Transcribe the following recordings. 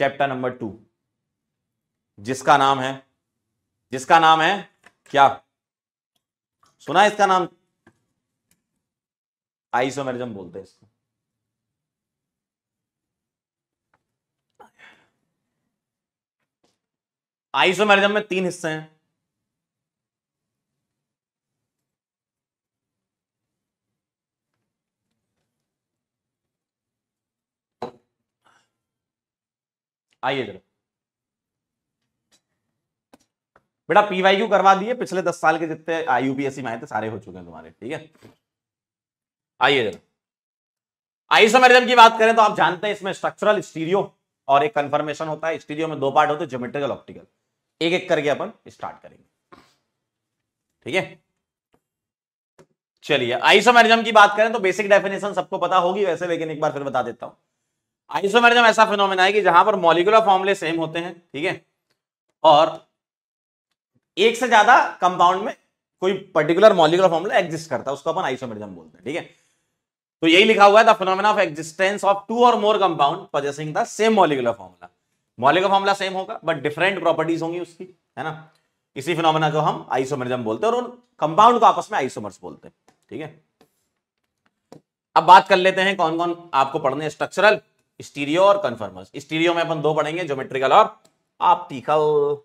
Chapter number two जिसका नाम है जिसका नाम है क्या सुना इसका नाम आइसोमेरिज्म बोलते हैं इसको आइसोमेरिज्म में तीन हिस्से हैं आइए जरा बेटा पीवाई क्यू करवा दिए पिछले दस साल के जितने आईयूपीएससी में आए थे सारे हो चुके हैं तुम्हारे ठीक है आइए जरा आइसोमेरिज्म की बात करें तो आप जानते हैं इसमें स्ट्रक्चरल स्टीरियो और एक कंफर्मेशन होता है स्टीरियो में दो पार्ट होते हैं ज्योमेट्रिकल ऑप्टिकल एक एक करके अपन स्टार्ट करेंगे ठीक है चलिए आइसोमेरिज्म की बात करें तो बेसिक डेफिनेशन सबको पता होगी वैसे लेकिन एक बार फिर बता देता हूं आइसोमेरिज्म ऐसा फिनोमेना है कि जहां पर मॉलिकुलर फॉर्मुले सेम होते हैं ठीक है और एक से ज्यादा कंपाउंड में कोई पर्टिकुलर मॉलिकुलर फॉर्मुला एग्जिस्ट करता है उसको अपन आइसोमेरिज्म बोलते हैं ठीक है तो यही लिखा हुआ है the phenomena of existence of two और more compound possessing the same molecular formula molecular formula same होगा बट डिफरेंट प्रॉपर्टीज होंगी उसकी है ना इसी फिनोमेना को हम आइसोमेरिज्म बोलते हैं और उन कंपाउंड को आपस में आइसोमर्स बोलते हैं ठीक है अब बात कर लेते हैं कौन कौन आपको पढ़ने स्ट्रक्चरल स्टीरियो और कन्फर्मर्स स्टीरियो में अपन दो पढ़ेंगे ज्योमेट्रिकल और ऑप्टिकल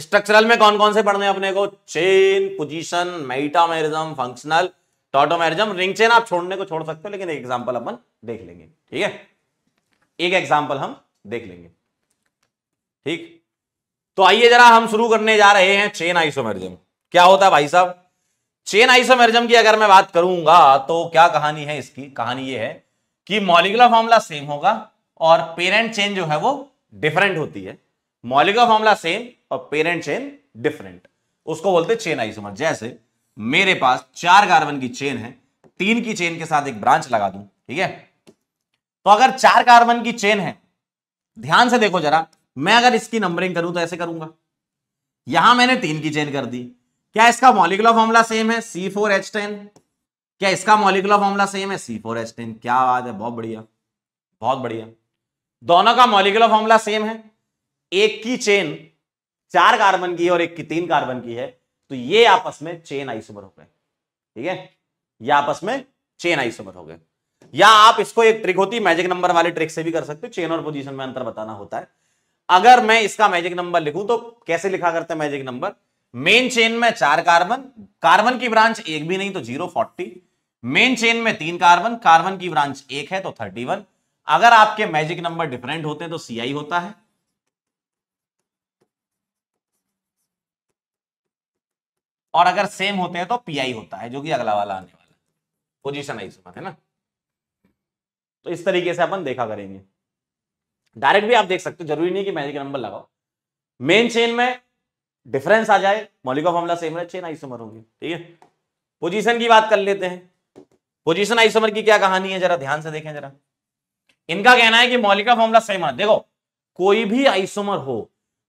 स्ट्रक्चरल में कौन कौन से पढ़ने हैं अपने को chain position metamerism functional tautomerism ring chain आप छोड़ने को छोड़ सकते हो लेकिन एक एग्जांपल अपन देख लेंगे ठीक है एक एग्जांपल हम देख लेंगे ठीक तो आइए जरा हम शुरू करने जा रहे हैं चेन आइसोमेरिज्म क्या होता है भाई साहब चेन आइसोमेरिज्म की अगर मैं बात करूंगा तो क्या कहानी है इसकी कहानी ये है कि मॉलिकुलर फॉर्मूला सेम होगा और पेरेंट चेन जो है वो डिफरेंट होती है मॉलिकुलर फॉर्मूला सेम और पेरेंट चेन डिफरेंट उसको बोलते हैं चेन आइसोमर जैसे मेरे पास चार कार्बन की चेन है तीन की चेन के साथ एक ब्रांच लगा दूं ठीक है तो अगर चार कार्बन की चेन है ध्यान से देखो जरा मैं अगर इसकी नंबरिंग करूं तो ऐसे करूंगा यहां मैंने तीन की चेन कर दी क्या इसका मॉलिकुलर फॉर्मूला सेम है सी फोर एच टेन क्या इसका मॉलिकुलर फॉर्मूला सेम है सी फोर एस टेन क्या बात है बहुत बढ़िया बहुत बढ़िया दोनों का मॉलिकुलर फॉर्मूला सेम है एक की चेन चार कार्बन की है और एक की तीन कार्बन की है तो ये आपस में चेन आइसोमर हो गए ठीक है ये आपस में चेन आइसोमर हो गए या आप इसको एक ट्रिक होती मैजिक नंबर वाले ट्रिक से भी कर सकते हो चेन और पोजीशन में अंतर बताना होता है अगर मैं इसका मैजिक नंबर लिखूं तो कैसे लिखा करते हैं मैजिक नंबर मेन चेन में चार कार्बन कार्बन की ब्रांच एक भी नहीं तो जीरो फोर्टी मेन चेन में तीन कार्बन कार्बन की ब्रांच एक है तो थर्टी वन अगर आपके मैजिक नंबर डिफरेंट होते हैं तो सीआई होता है और अगर सेम होते हैं तो पीआई होता है जो कि अगला वाला आने वाला पोजीशन आई है ना तो इस तरीके से अपन देखा करेंगे डायरेक्ट भी आप देख सकते हो जरूरी नहीं कि मैजिक नंबर लगाओ मेन चेन में डिफरेंस आ जाए मॉलिको फॉर्मूला सेम रहे चेन आइसोमर होगी ठीक है पोजीशन की बात कर लेते हैं पोजीशन आइसोमर की क्या कहानी है जरा ध्यान से देखें जरा इनका कहना है कि मौलिका फॉर्मुला सेम है देखो कोई भी आइसोमर हो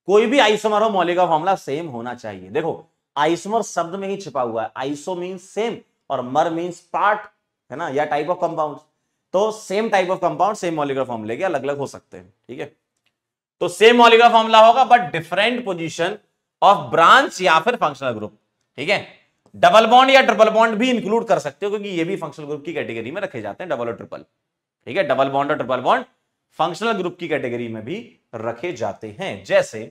कोई भी आइसोमर हो मौलिका फॉर्मुला सेम होना चाहिए देखो आइसोमर शब्द में ही छिपा हुआ है आइसो मीन्स सेम और मर मीन्स पार्ट है ना या टाइप ऑफ कंपाउंड तो same type of compound same molecular फॉर्मूले के अलग अलग हो सकते हैं ठीक है तो सेम मॉलिकुलर फॉर्मूला होगा but different position of branch या फिर फंक्शनल ग्रुप ठीक है डबल बॉन्ड या ट्रिपल बॉन्ड भी इंक्लूड कर सकते हो क्योंकि ये भी फंक्शनल ग्रुप की कैटेगरी में रखे जाते हैं डबल और ट्रिपल ठीक है डबल बॉन्ड और ट्रिपल बॉन्ड फंक्शनल ग्रुप की कैटेगरी में भी रखे जाते हैं जैसे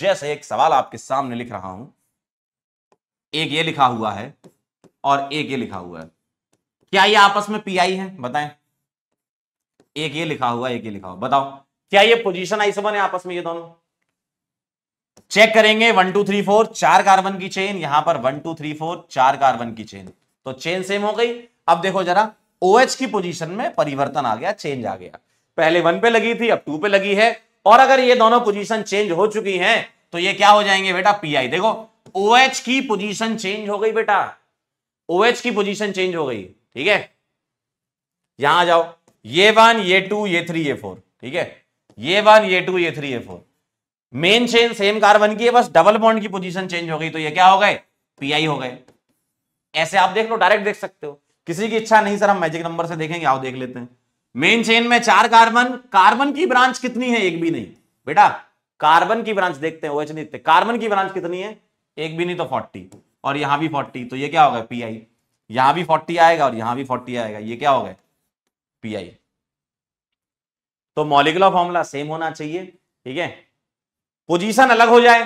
जैसे एक सवाल आपके सामने लिख रहा हूं एक ये लिखा हुआ है और एक ये लिखा हुआ है क्या ये आपस में पीआई है बताएं एक ये लिखा हुआ एक ये लिखा हुआ बताओ क्या ये पोजीशन आई सब है आपस में ये दोनों चेक करेंगे वन टू थ्री फोर चार कार्बन की चेन यहां पर वन टू थ्री फोर चार कार्बन की चेन तो चेन सेम हो गई अब देखो जरा OH की पोजीशन में परिवर्तन आ गया चेंज आ गया पहले वन पे लगी थी अब टू पे लगी है और अगर ये दोनों पोजीशन चेंज हो चुकी हैं तो ये क्या हो जाएंगे बेटा पीआई देखो OH की पोजीशन चेंज हो गई बेटा OH की पोजीशन चेंज हो गई ठीक है यहां जाओ ये वन ये टू ये थ्री ये फोर ठीक है ये वन ये टू ये थ्री ये four main chain same carbon की है बस डबल बॉन्ड की पोजीशन चेंज हो गई तो ये क्या हो गए पीआई हो गए ऐसे आप देख लो डायरेक्ट देख सकते हो किसी की इच्छा नहीं सर हम मैजिक नंबर से देखेंगे आओ देख लेते हैं मेन चेन में चार कार्बन कार्बन की ब्रांच कितनी है एक भी नहीं बेटा कार्बन की ब्रांच देखते हैं ओएच OH नहीं देखते कार्बन की ब्रांच कितनी है एक भी नहीं तो फोर्टी और यहां भी फोर्टी तो ये क्या होगा पीआई यहां भी फोर्टी आएगा और यहां भी फोर्टी आएगा ये क्या होगा पीआई तो मॉलिकुलर फॉर्मूला सेम होना चाहिए ठीक है पोजीशन अलग हो जाए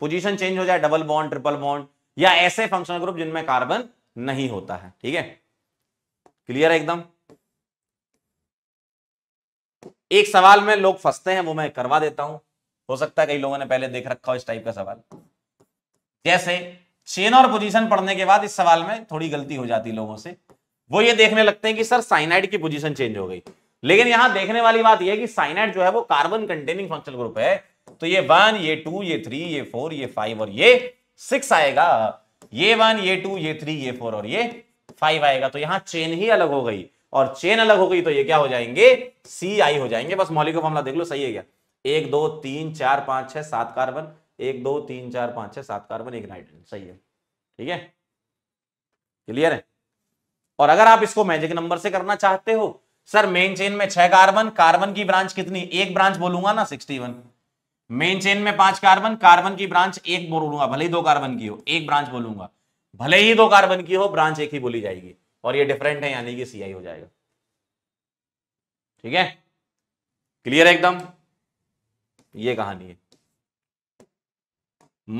पोजीशन चेंज हो जाए डबल बॉन्ड ट्रिपल बॉन्ड या ऐसे फंक्शनल ग्रुप जिनमें कार्बन नहीं होता है ठीक है क्लियर है एकदम एक सवाल में लोग फंसते हैं वो मैं करवा देता हूं हो सकता है कई लोगों ने पहले देख रखा हो इस टाइप का सवाल जैसे चेन और पोजीशन पढ़ने के बाद इस सवाल में थोड़ी गलती हो जाती लोगों से वो ये देखने लगते हैं कि सर साइनाइड की पोजीशन चेंज हो गई लेकिन यहां देखने वाली बात यह कि साइनाइड जो है वो कार्बन कंटेनिंग फंक्शनल ग्रुप है तो ये वन ये टू ये थ्री ये फोर ये फाइव और ये सिक्स आएगा ये वन ये टू ये थ्री ये फोर और ये फाइव आएगा तो यहाँ चेन ही अलग हो गई और चेन अलग हो गई तो ये क्या हो जाएंगे सी आई हो जाएंगे बस मौलिक मामला देख लो सही है क्या एक दो तीन चार पांच छह सात कार्बन एक दो तीन चार पांच छह सात कार्बन एक नाइट्रोजन सही है ठीक है क्लियर है और अगर आप इसको मैजिक नंबर से करना चाहते हो सर मेन चेन में छह कार्बन कार्बन की ब्रांच कितनी एक ब्रांच बोलूंगा ना सिक्सटी वन मेन चेन में पांच कार्बन कार्बन की ब्रांच एक बोलूंगा भले ही दो कार्बन की हो एक ब्रांच बोलूंगा भले ही दो कार्बन की हो ब्रांच एक ही बोली जाएगी और ये डिफरेंट है यानी कि सीआई हो जाएगा ठीक है क्लियर है एकदम ये कहानी है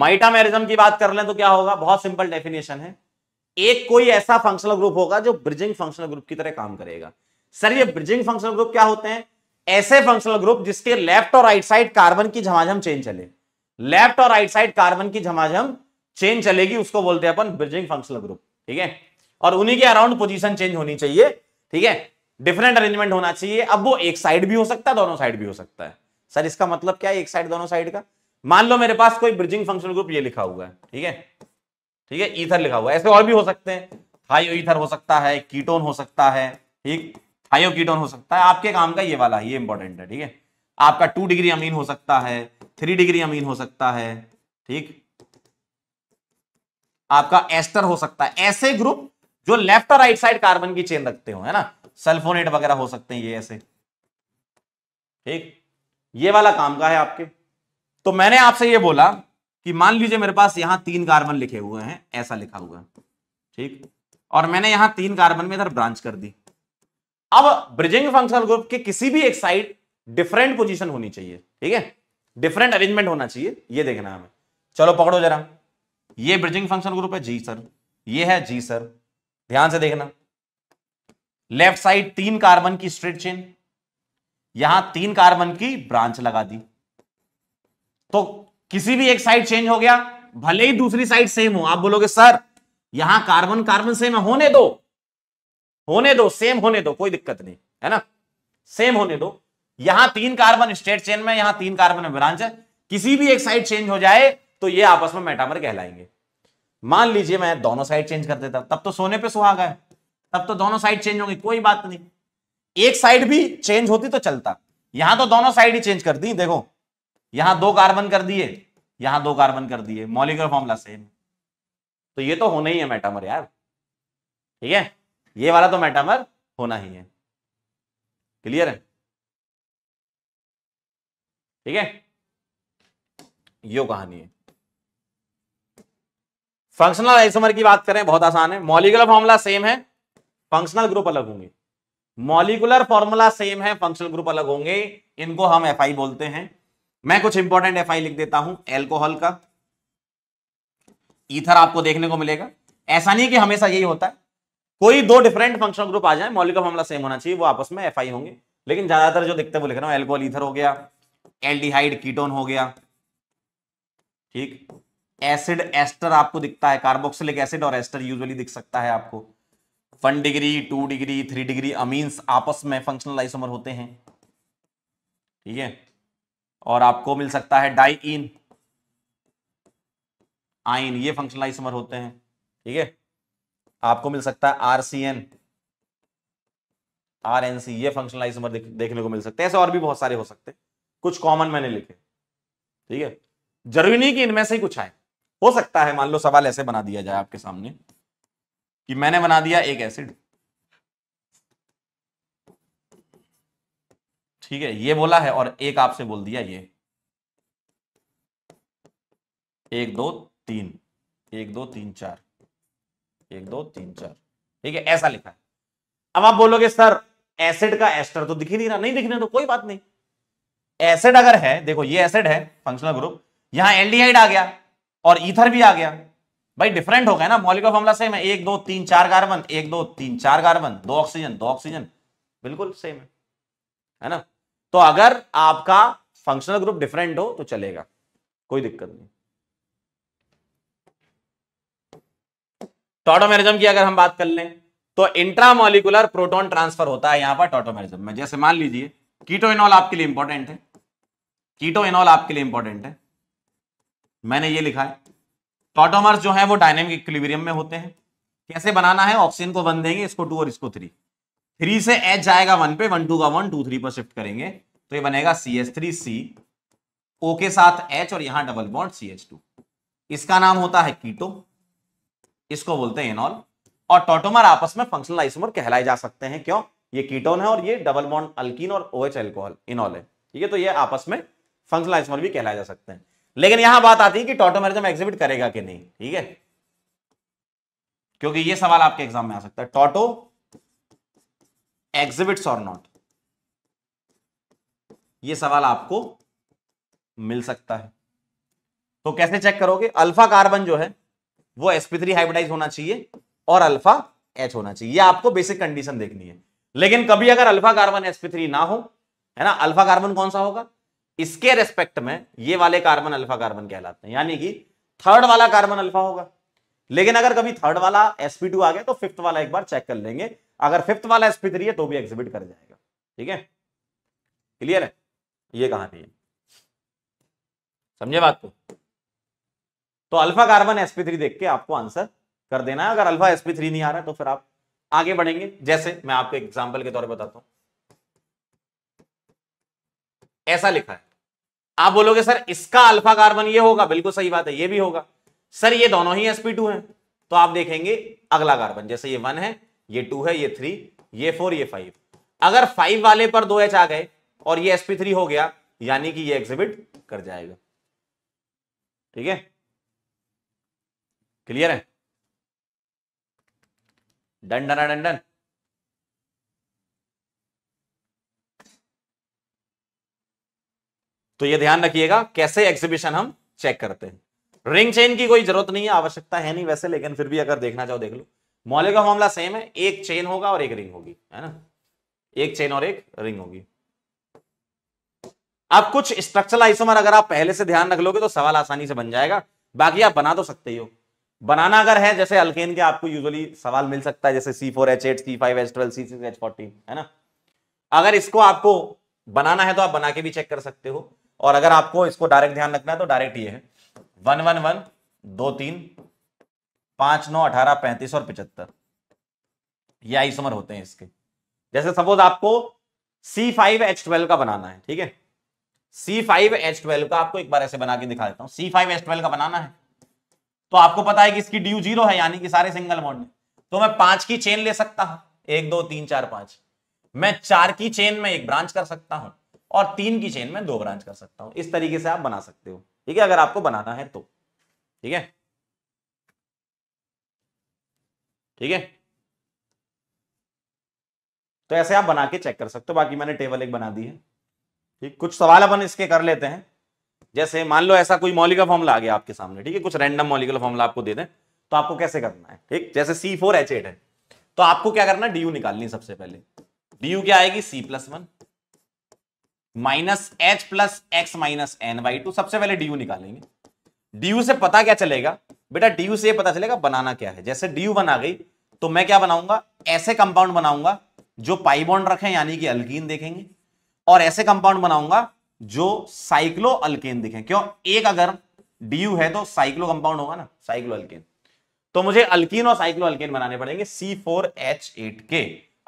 माइटामेरिज्म की बात कर लें तो क्या होगा बहुत सिंपल डेफिनेशन है एक कोई ऐसा फंक्शनल ग्रुप होगा जो ब्रिजिंग फंक्शनल ग्रुप की तरह काम करेगा सर ये ब्रिजिंग फंक्शनल ग्रुप क्या होते हैं ऐसे फंक्शनल ग्रुप जिसके लेफ्ट और राइट साइड कार्बन की झमाझम चेन चले लेफ्ट और राइट साइड कार्बन की झमाझम चेन चलेगी उसको बोलते हैं अपन ब्रिजिंग फंक्शनल ग्रुप ठीक है और उन्हीं के अराउंड पोजीशन चेंज होनी चाहिए ठीक है डिफरेंट अरेंजमेंट होना चाहिए अब वो एक साइड भी हो सकता है दोनों साइड भी हो सकता है सर इसका मतलब क्या है एक साइड दोनों साइड का मान लो मेरे पास कोई ब्रिजिंग फंक्शनल ग्रुप ये लिखा हुआ है ठीक है ठीक है ईथर लिखा हुआ है ऐसे और भी हो सकते हैं हाई ईथर हो सकता है कीटोन हो सकता है ठीक कीटोन हो सकता है आपके काम का ये वाला ये इंपॉर्टेंट है ठीक है आपका टू डिग्री अमीन हो सकता है थ्री डिग्री अमीन हो सकता है ठीक आपका एस्टर हो सकता है ऐसे ग्रुप जो लेफ्ट और राइट साइड कार्बन की चेन रखते हो है ना सल्फोनेट वगैरह हो सकते हैं ये ऐसे ठीक ये वाला काम का है आपके तो मैंने आपसे ये बोला कि मान लीजिए मेरे पास यहां तीन कार्बन लिखे हुए हैं ऐसा लिखा हुआ है ठीक और मैंने यहां तीन कार्बन में इधर ब्रांच कर दी अब ब्रिजिंग फंक्शनल ग्रुप के किसी भी एक साइड डिफरेंट पोजीशन होनी चाहिए ठीक है डिफरेंट अरेंजमेंट होना चाहिए ये देखना हमें चलो पकड़ो जरा ये ब्रिजिंग फंक्शनल ग्रुप है जी सर ये है जी सर ध्यान से देखना लेफ्ट साइड तीन कार्बन की स्ट्रेट चेन यहां तीन कार्बन की ब्रांच लगा दी तो किसी भी एक साइड चेंज हो गया भले ही दूसरी साइड सेम हो आप बोलोगे सर यहां कार्बन कार्बन सेम होने दो होने दो सेम होने दो कोई दिक्कत नहीं है ना सेम होने दो यहां तीन कार्बन स्टेट चेन में यहां तीन कार्बन में ब्रांच है किसी भी एक साइड चेंज हो जाए तो ये आपस में मेटामर कहलाएंगे मान लीजिए मैं दोनों साइड चेंज कर देता तब तो सोने पे सुहागा है तब तो दोनों साइड चेंज होंगे कोई बात नहीं एक साइड भी चेंज होती तो चलता यहां तो दोनों साइड ही चेंज कर दी देखो यहां दो कार्बन कर दिए यहां दो कार्बन कर दिए मॉलिकुलर फॉर्मूला सेम तो ये तो होना ही है मेटामर यार ठीक है ये वाला तो मेटामर होना ही है क्लियर है ठीक है यो कहानी है फंक्शनल आइसोमर की बात करें बहुत आसान है मॉलिकुलर फॉर्मूला सेम है फंक्शनल ग्रुप अलग होंगे मॉलिकुलर फॉर्मूला सेम है फंक्शनल ग्रुप अलग होंगे इनको हम एफ बोलते हैं मैं कुछ इंपॉर्टेंट एफ लिख देता हूं एल्कोहल का ईथर आपको देखने को मिलेगा ऐसा नहीं कि हमेशा यही होता है कोई दो डिफरेंट फंक्शनल ग्रुप आ जाए मौलिक फॉर्मला सेम होना चाहिए वो आपस में एफ होंगे लेकिन ज्यादातर जो दिखते हैं वो लिख रहा हूं एल्कोल ईथर हो गया एल्डिहाइड कीटोन हो गया ठीक एसिड एस्टर आपको दिखता है कार्बोक्सिलिक एसिड और एस्टर यूजुअली दिख सकता है आपको one degree two degree three degree amines आपस में फंक्शनल आइसोमर होते हैं ठीक है और आपको मिल सकता है डाई इन आइन ये फंक्शनल आइसोमर होते हैं ठीक है आपको मिल सकता है आरसीएन आरएनसी ये फंक्शनल आइसोमर देखने को मिल सकते हैं ऐसे और भी बहुत सारे हो सकते हैं कुछ कॉमन मैंने लिखे ठीक है जरूरी नहीं कि इनमें से ही कुछ आए हो सकता है मान लो सवाल ऐसे बना दिया जाए आपके सामने कि मैंने बना दिया एक एसिड ठीक है ये बोला है और एक आपसे बोल दिया ये एक दो तीन एक दो तीन चार एक दो तीन चार ठीक है ऐसा लिखा है अब आप बोलोगे सर एसिड का एस्टर तो दिखी नहीं रहा नहीं दिखने तो कोई बात नहीं एसिड अगर है देखो ये एसिड है फंक्शनल ग्रुप यहां एल्डिहाइड आ गया और ईथर भी आ गया भाई डिफरेंट हो गया ना मौलिक फॉर्मूला सेम है एक दो तीन चार कार्बन एक दो तीन चार कार्बन दो ऑक्सीजन दो ऑक्सीजन बिल्कुल सेम है है ना तो अगर आपका फंक्शनल ग्रुप डिफरेंट हो तो चलेगा कोई दिक्कत नहीं टोटोमेरिज्म की अगर हम बात कर लें तो इंट्रामोलिकुलर प्रोटोन ट्रांसफर होता है यहां पर टोटोमेरिज्म में जैसे मान लीजिए कीटो इनॉल आपके लिए इंपॉर्टेंट है कीटो इनॉल आपके लिए इंपॉर्टेंट है मैंने ये लिखा है टोटोमर्स जो है वो डायनेमिक इक्विलिब्रियम में होते हैं कैसे बनाना है ऑक्सीजन को वन देंगे इसको टू और इसको थ्री थ्री से एच जाएगा वन पे वन टू का वन टू थ्री पर शिफ्ट करेंगे तो ये बनेगा सी एच थ्री सी ओ के साथ एच और यहां double bond C H two इसका नाम होता है कीटो इसको बोलते हैं इनॉल और टोटोमर आपस में फंक्शनल आइसोमर कहलाए जा सकते हैं क्यों ये कीटोन है और ये डबल बॉन्ड अल्किन और ओ एच एल्कोहल इनॉल है ठीक है तो ये आपस में फंक्शनल आइसोमर भी कहलाए जा सकते हैं लेकिन यहां बात आती है कि टोटोमेरिज्म एग्जिबिट करेगा कि नहीं ठीक है क्योंकि ये सवाल आपके एग्जाम में आ सकता है टोटो एग्जिबिट्स और नॉट ये सवाल आपको मिल सकता है तो कैसे चेक करोगे अल्फा कार्बन जो है वो sp3 हाइब्रिडाइज होना चाहिए और अल्फा एच होना चाहिए ये आपको बेसिक कंडीशन देखनी है लेकिन कभी अगर अल्फा कार्बन sp3 ना हो है ना अल्फा कार्बन कौन सा होगा इसके रेस्पेक्ट में ये वाले कार्बन अल्फा कार्बन कहलाते हैं यानी कि थर्ड वाला कार्बन अल्फा होगा लेकिन अगर कभी थर्ड वाला sp2 आ गया तो फिफ्थ वाला एक बार चेक कर लेंगे अगर फिफ्थ वाला sp3 है तो भी एग्जिबिट कर जाएगा ठीक है क्लियर है ये कहानी है समझे बात को तो अल्फा कार्बन sp3 देख के आपको आंसर कर देना है अगर अल्फा sp3 नहीं आ रहा तो फिर आप आगे बढ़ेंगे जैसे मैं आपको एग्जाम्पल के तौर पर बताता हूं ऐसा लिखा है आप बोलोगे सर इसका अल्फा कार्बन ये होगा बिल्कुल सही बात है ये भी होगा सर ये दोनों ही sp2 हैं तो आप देखेंगे अगला कार्बन जैसे ये वन है ये टू है ये थ्री ये फोर ये फाइव अगर फाइव वाले पर दो एच आ गए और ये sp3 हो गया यानी कि ये एग्जिबिट कर जाएगा ठीक है क्लियर है डन डन डन डन तो ये ध्यान रखिएगा कैसे एग्जीबिशन हम चेक करते हैं रिंग चेन की कोई जरूरत नहीं है आवश्यकता है नहीं वैसे लेकिन फिर भी अगर देखना चाहो देख लो मौले का मामला सेम है एक चेन होगा और एक रिंग होगी है ना एक चेन और एक रिंग होगी अब कुछ स्ट्रक्चरल आइसोमर अगर आप पहले से ध्यान रख लोगे तो सवाल आसानी से बन जाएगा बाकी आप बना तो सकते ही हो बनाना अगर है जैसे अल्केन के आपको यूजुअली सवाल मिल सकता है जैसे C four H eight C five H twelve C six H fourteen है ना अगर इसको आपको बनाना है तो आप बना के भी चेक कर सकते हो और अगर आपको इसको डायरेक्ट ध्यान रखना है तो डायरेक्ट ये है वन वन वन दो तीन पांच नौ अठारह पैंतीस और पिछहत्तर ये आइसोमर होते हैं इसके जैसे सपोज आपको सी फाइव एच ट्वेल्व का बनाना है ठीक है सी फाइव एच ट्वेल्व का आपको एक बार ऐसे बना के दिखा देता हूं सी फाइव एच ट्वेल्व का बनाना है तो आपको पता है कि इसकी ड्यू जीरो है यानी कि सारे सिंगल मोड में तो मैं पांच की चेन ले सकता हूं एक दो तीन चार पांच मैं चार की चेन में एक ब्रांच कर सकता हूं और तीन की चेन में दो ब्रांच कर सकता हूं इस तरीके से आप बना सकते हो ठीक है अगर आपको बनाना है तो ठीक है ठीक है तो ऐसे आप बना के चेक कर सकते हो बाकी मैंने टेबल एक बना दी है ठीक कुछ सवाल अपन इसके कर लेते हैं जैसे मान लो ऐसा कोई मॉलिक फॉर्मला आ गया आपके सामने ठीक है कुछ रैंडम मॉलिकल फॉर्मला आपको दे दें तो आपको कैसे करना है ठीक जैसे सी फोर एच एट है तो आपको क्या करना है डी यू निकालनी सबसे पहले डी यू क्या आएगी C plus one minus H plus X minus N Y two सबसे पहले डी यू निकालेंगे डी यू से पता क्या चलेगा बेटा डी यू से ये पता चलेगा बनाना क्या है जैसे डी यू बना गई तो मैं क्या बनाऊंगा ऐसे कंपाउंड बनाऊंगा जो पाइबॉन्ड रखे यानी कि अल्कीन देखेंगे और ऐसे कंपाउंड बनाऊंगा जो साइक्लो अल्केन दिखे क्यों एक अगर डी है तो साइक्लो कंपाउंड होगा ना साइक्लो अल्केन तो मुझे अल्कीन और साइक्लो अल्केन बनाने पड़ेंगे के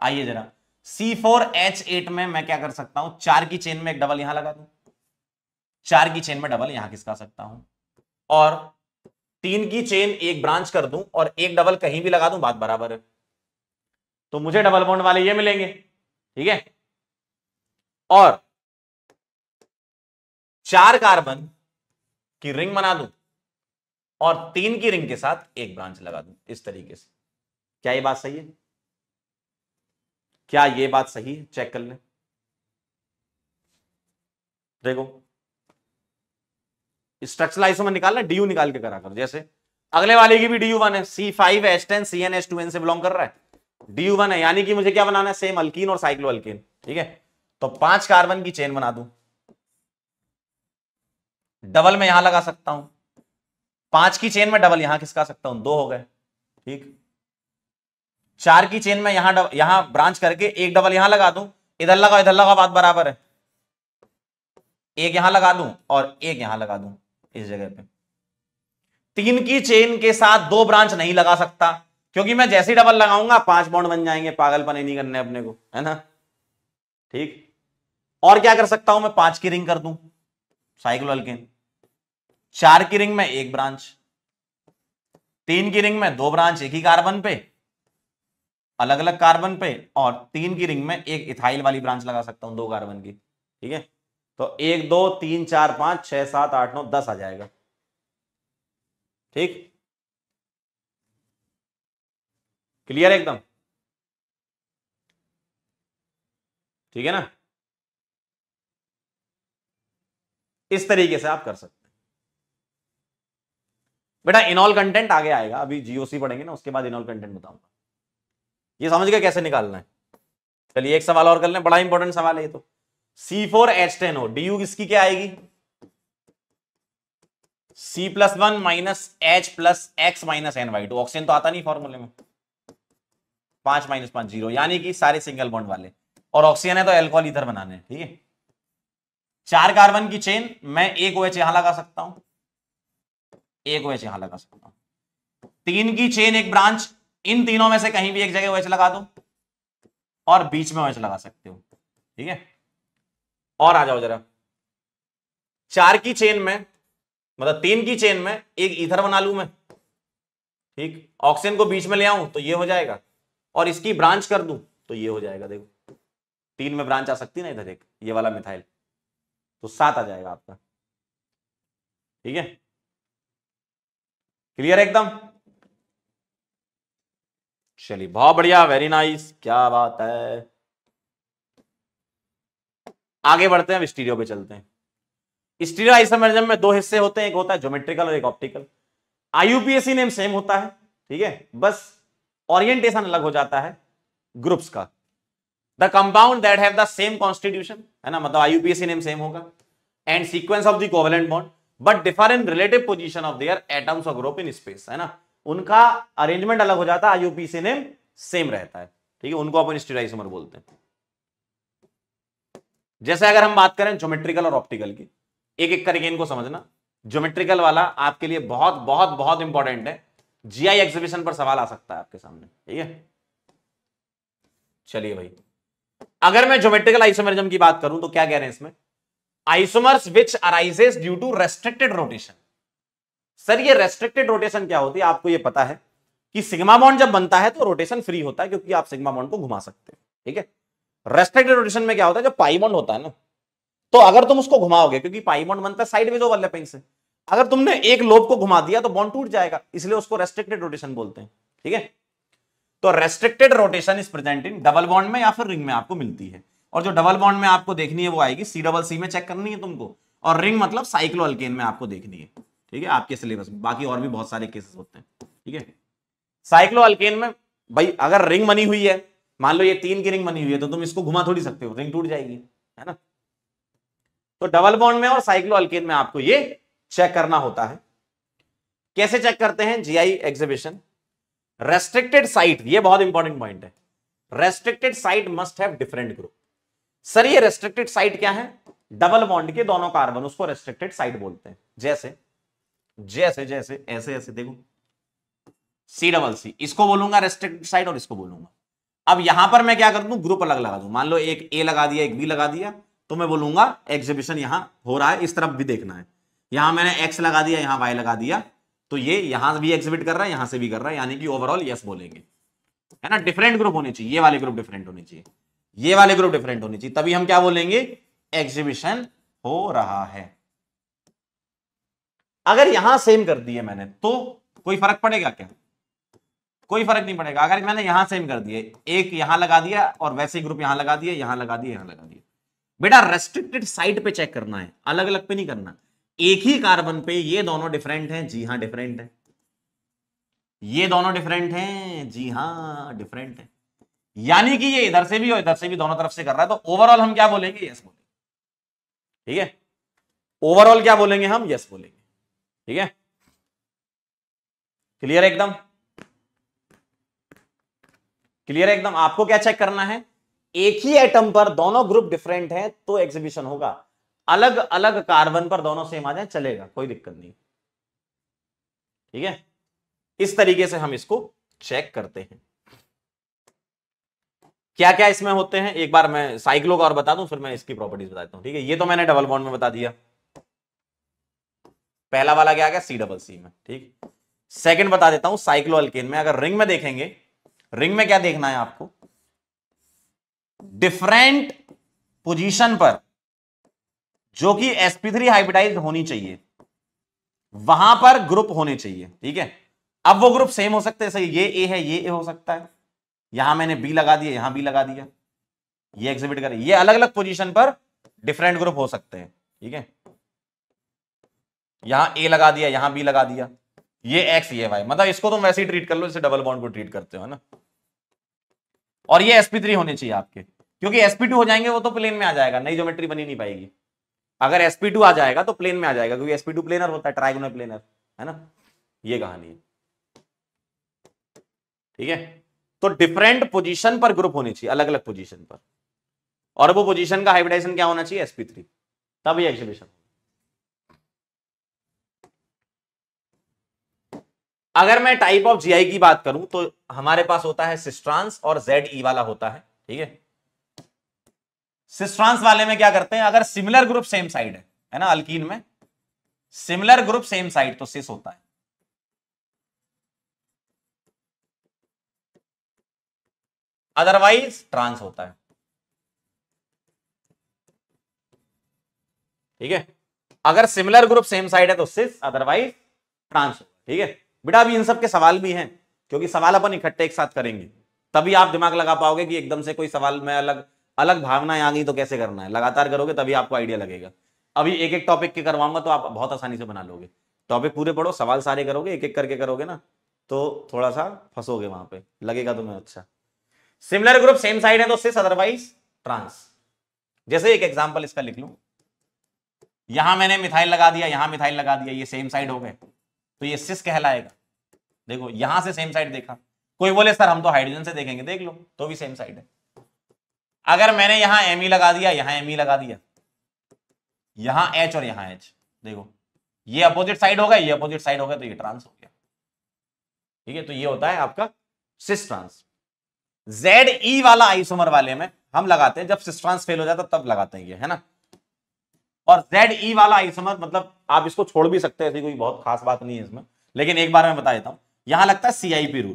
आइए जरा एट में मैं क्या कर सकता हूं चार की चेन में एक डबल यहां लगा दू चार की चेन में डबल यहां किसका सकता हूं और तीन की चेन एक ब्रांच कर दू और एक डबल कहीं भी लगा दू बात बराबर है तो मुझे डबल बॉन्ड वाले ये मिलेंगे ठीक है और चार कार्बन की रिंग बना दू और तीन की रिंग के साथ एक ब्रांच लगा दू इस तरीके से क्या ये बात सही है क्या ये बात सही है चेक कर ले देखो स्ट्रक्चरल आइसोमर निकालना डीयू निकाल के करा करो जैसे अगले वाले की भी डीयू वन है C five S ten C N S two N से बिलोंग कर रहा है डीयू वन है यानी कि मुझे क्या बनाना है सेम अल्कीन और साइक्लो अल्कीन ठीक है तो पांच कार्बन की चेन बना दू डबल में यहां लगा सकता हूं पांच की चेन में डबल यहां किसका सकता हूं दो हो गए ठीक चार की चेन में यहां डबल यहां ब्रांच करके एक डबल यहां लगा दू इधर लगाओ इधर लगाओ बात बराबर है एक यहां लगा दू और एक यहां लगा दू इस जगह पे तीन की चेन के साथ दो ब्रांच नहीं लगा सकता क्योंकि मैं जैसे ही डबल लगाऊंगा पांच बॉन्ड बन जाएंगे पागलपन ही नहीं करने अपने को है ना ठीक और क्या कर सकता हूं मैं पांच की रिंग कर दू साइक्लोअल्केन चार की रिंग में एक ब्रांच तीन की रिंग में दो ब्रांच एक ही कार्बन पे अलग अलग कार्बन पे और तीन की रिंग में एक इथाइल वाली ब्रांच लगा सकता हूं दो कार्बन की ठीक है तो एक दो तीन चार पांच छह सात आठ नौ दस आ जाएगा ठीक क्लियर एकदम ठीक है ना इस तरीके से आप कर सकते बेटा इनऑल कंटेंट आगे आएगा अभी जीओसी पढ़ेंगे ना उसके बाद इनऑल कंटेंट बताऊंगा ये समझ गए कैसे निकालना है चलिए एक सवाल और कर लें बड़ा इंपॉर्टेंट सवाल है ये तो सी फोर एच टेन हो डी यू किसकी क्या आएगी C plus one minus H plus X minus N Y two oxygen तो आता नहीं फॉर्मूले में पांच माइनस पांच जीरो यानी कि सारे सिंगल बॉन्ड वाले और ऑक्सीजन है तो एल्कोहल इधर बनाने ठीक है चार कार्बन की चेन मैं एक ओ एच OH यहां लगा सकता हूं एक को वैसे यहां लगा सकता हूं तीन की चेन एक ब्रांच इन तीनों में से कहीं भी एक जगह वैसे लगा दो और बीच में वैसे लगा सकते हो ठीक है और आ जाओ जरा चार की चेन में मतलब तीन की चेन में एक इधर बना लू मैं ठीक ऑक्सीजन को बीच में ले आऊं तो ये हो जाएगा और इसकी ब्रांच कर दू तो ये हो जाएगा देखो तीन में ब्रांच आ सकती ना इधर एक ये वाला मिथाइल तो सात आ जाएगा आपका ठीक है क्लियर है एकदम चलिए बहुत बढ़िया वेरी नाइस क्या बात है आगे बढ़ते हैं स्टीरियो पे चलते हैं स्टीरियो आइसोमेरिज्म में दो हिस्से होते हैं एक होता है ज्योमेट्रिकल और एक ऑप्टिकल आईयूपीएसी नेम सेम होता है ठीक है बस ओरिएंटेशन अलग हो जाता है ग्रुप्स का the compound that have the same constitution है ना मतलब आईयूपीएसी नेम सेम होगा and sequence of the covalent bond but differ in relative position of their atoms और ग्रुप इन स्पेस है ना उनका अरेंजमेंट अलग हो जाता है आईयूपीसी नेम सेम रहता है ठीक है उनको अपन स्टेराइसोमर बोलते हैं जैसे अगर हम बात करें ज्योमेट्रिकल और ऑप्टिकल की एक एक करके इनको समझना ज्योमेट्रिकल वाला आपके लिए बहुत बहुत बहुत इंपॉर्टेंट है जीआई एग्जीबिशन पर सवाल आ सकता है आपके सामने ठीक है चलिए भाई अगर मैं ज्योमेट्रिकल आइसोमेरिज्म की बात करूं तो क्या कह रहे हैं इसमें isomers which arises due to restricted rotation sir ये रेस्ट्रिक्टेड रोटेशन क्या होती है आपको ये पता है कि सिग्मा बॉन्ड जब बनता है तो रोटेशन फ्री होता है क्योंकि आप सिग्मा बॉन्ड को घुमा सकते हैं ठीक है रेस्ट्रिक्टेड रोटेशन में क्या होता है जब पाई बॉन्ड होता है ना तो अगर तुम उसको घुमाओगे क्योंकि पाई बॉन्ड बनता है साइडवेज ओवरलैपिंग से अगर तुमने एक लोब को घुमा दिया तो बॉन्ड टूट जाएगा इसलिए उसको रेस्ट्रिक्टेड रोटेशन बोलते हैं ठीक है तो restricted rotation is present in double bond में या फिर रिंग में आपको मिलती है और जो डबल बॉन्ड में आपको देखनी है वो आएगी सी डबल सी में चेक करनी है तुमको और रिंग मतलब साइक्लो अल्केन में आपको देखनी है ठीक है आपके सिलेबस में बाकी और भी बहुत सारे केसेस होते हैं ठीक है साइक्लो अल्केन में भाई अगर रिंग बनी हुई है मान लो ये तीन की रिंग बनी हुई है तो तुम इसको घुमा थोड़ी सकते हो रिंग टूट जाएगी है ना तो डबल बॉन्ड में और साइक्लो अल्केन में आपको ये चेक करना होता है कैसे चेक करते हैं जीआई एग्जिबिशन रेस्ट्रिक्टेड साइट ये बहुत इंपॉर्टेंट पॉइंट है restricted site must have different group sir ये रेस्ट्रिक्टेड साइट क्या है डबल बॉन्ड के दोनों कार्बन उसको रेस्ट्रिक्टेड साइट बोलते हैं जैसे जैसे जैसे ऐसे ऐसे देखो सी डबल सी इसको बोलूंगा रेस्ट्रिक्टेड साइट और इसको बोलूंगा अब यहां पर मैं क्या कर दू ग्रुप अलग लगा दू मान लो एक ए लगा दिया एक बी लगा दिया तो मैं बोलूंगा एग्जीबिशन यहां हो रहा है इस तरफ भी देखना है यहां मैंने एक्स लगा दिया यहां वाई लगा दिया तो ये यहां भी एग्जिबिट कर रहा है यहां से भी कर रहा है यानी कि ओवरऑल यस बोलेंगे है ना डिफरेंट ग्रुप होने चाहिए ये वाले ग्रुप डिफरेंट होने चाहिए ये वाले ग्रुप डिफरेंट होने चाहिए तभी हम क्या बोलेंगे एग्जीबिशन हो रहा है अगर यहां सेम कर दिए मैंने तो कोई फर्क पड़ेगा क्या कोई फर्क नहीं पड़ेगा अगर मैंने यहां सेम कर दिए एक यहां लगा दिया और वैसे ग्रुप यहां लगा दिए यहां लगा दिए यहां लगा दिया बेटा रेस्ट्रिक्टेड साइट पे चेक करना है अलग अलग पे नहीं करना एक ही कार्बन पे ये दोनों डिफरेंट हैं जी हाँ डिफरेंट है ये दोनों डिफरेंट हैं जी हाँ डिफरेंट है यानी कि ये इधर से भी और इधर से भी दोनों तरफ से कर रहा है तो ओवरऑल हम क्या बोलेंगे यस बोलेंगे ठीक है ओवरऑल क्या बोलेंगे हम यस बोलेंगे ठीक है क्लियर एकदम क्लियर एकदम आपको क्या चेक करना है एक ही एटम पर दोनों ग्रुप डिफरेंट है तो एग्जीबिशन होगा अलग अलग कार्बन पर दोनों सेम आ जाए चलेगा कोई दिक्कत नहीं ठीक है इस तरीके से हम इसको चेक करते हैं क्या क्या इसमें होते हैं एक बार मैं साइक्लो का और बता दूं फिर मैं इसकी प्रॉपर्टीज बताता हूं ठीक है ये तो मैंने डबल बॉन्ड में बता दिया पहला वाला क्या आ गया सी डबल सी में ठीक सेकंड बता देता हूं साइक्लो अल्केन में अगर रिंग में देखेंगे रिंग में क्या देखना है आपको डिफरेंट पोजिशन पर जो कि एसपी थ्री हाइब्रिडाइज होनी चाहिए वहां पर ग्रुप होने चाहिए ठीक है अब वो ग्रुप सेम हो सकते हैं सही ये ए है ये ए हो सकता है यहां मैंने बी लगा दिया यहां बी लगा दिया ये एग्जिबिट कर ये अलग अलग पोजीशन पर डिफरेंट ग्रुप हो सकते हैं ठीक है यहां ए लगा दिया यहां बी लगा दिया ये एक्स ये वाई मतलब इसको तुम वैसे ही ट्रीट कर लो जैसे डबल बॉन्ड को ट्रीट करते हो ना और ये sp3 होने चाहिए आपके क्योंकि sp2 हो जाएंगे वो तो प्लेन में आ जाएगा नई ज्योमेट्री बनी नहीं पाएगी अगर sp2 आ जाएगा तो प्लेन में आ जाएगा क्योंकि sp2 प्लेनर होता है ट्राइगोनल प्लेनर है ना ये कहानी है ठीक है तो डिफरेंट पोजीशन पर ग्रुप होनी चाहिए अलग अलग पोजीशन पर और वो पोजीशन का हाइब्रिडाइजेशन क्या होना चाहिए एसपी थ्री तब ये एक्सिबिशन अगर मैं टाइप ऑफ जीआई की बात करूं तो हमारे पास होता है सिस्ट्रांस और जेड ई e वाला होता है ठीक है सिस्ट्रांस वाले में क्या करते हैं अगर सिमिलर ग्रुप सेम साइड है है ना अल्किन में सिमिलर ग्रुप सेम साइड तो सिस होता है अदरवाइज ट्रांस होता है ठीक है अगर सिमिलर ग्रुप सेम साइड है तो सिस अदरवाइज ट्रांस ठीक है बेटा अभी इन सब के सवाल भी हैं क्योंकि सवाल अपन इकट्ठे एक साथ करेंगे तभी आप दिमाग लगा पाओगे कि एकदम से कोई सवाल में अलग अलग भावनाएं आ गई तो कैसे करना है लगातार करोगे तभी आपको आइडिया लगेगा अभी एक एक टॉपिक के करवाऊंगा तो आप बहुत आसानी से बना लोगे टॉपिक पूरे पढ़ो सवाल सारे करोगे एक एक करके करोगे ना तो थोड़ा सा फंसोगे वहां पे लगेगा तुम्हें अच्छा सिमिलर ग्रुप सेम साइड है तो सिस अदरवाइज ट्रांस जैसे एक एग्जांपल इसका लिख लू यहां मैंने मिथाइल लगा दिया यहां मिथाइल लगा दिया ये सेम साइड हो गए तो ये सिस कहलाएगा देखो यहां से सेम साइड देखा कोई बोले सर हम तो हाइड्रोजन से देखेंगे देख लो तो भी सेम साइड है अगर मैंने यहां एम लगा दिया यहां एम लगा दिया यहां एच और यहां एच देखो ये अपोजिट साइड होगा ये अपोजिट साइड होगा तो ये ट्रांस हो गया ठीक है तो ये होता है आपका cis trans Z E e वाला आइसोमर वाले में हम लगाते हैं जब सिस्ट्रांस फेल हो जाता तो तब लगाते हैं ये है ना और जेड ई e वाला आइसोमर मतलब आप इसको छोड़ भी सकते हैं ऐसी कोई बहुत खास बात नहीं है इसमें लेकिन एक बार मैं बता देता हूं यहां लगता है सीआईपी रूल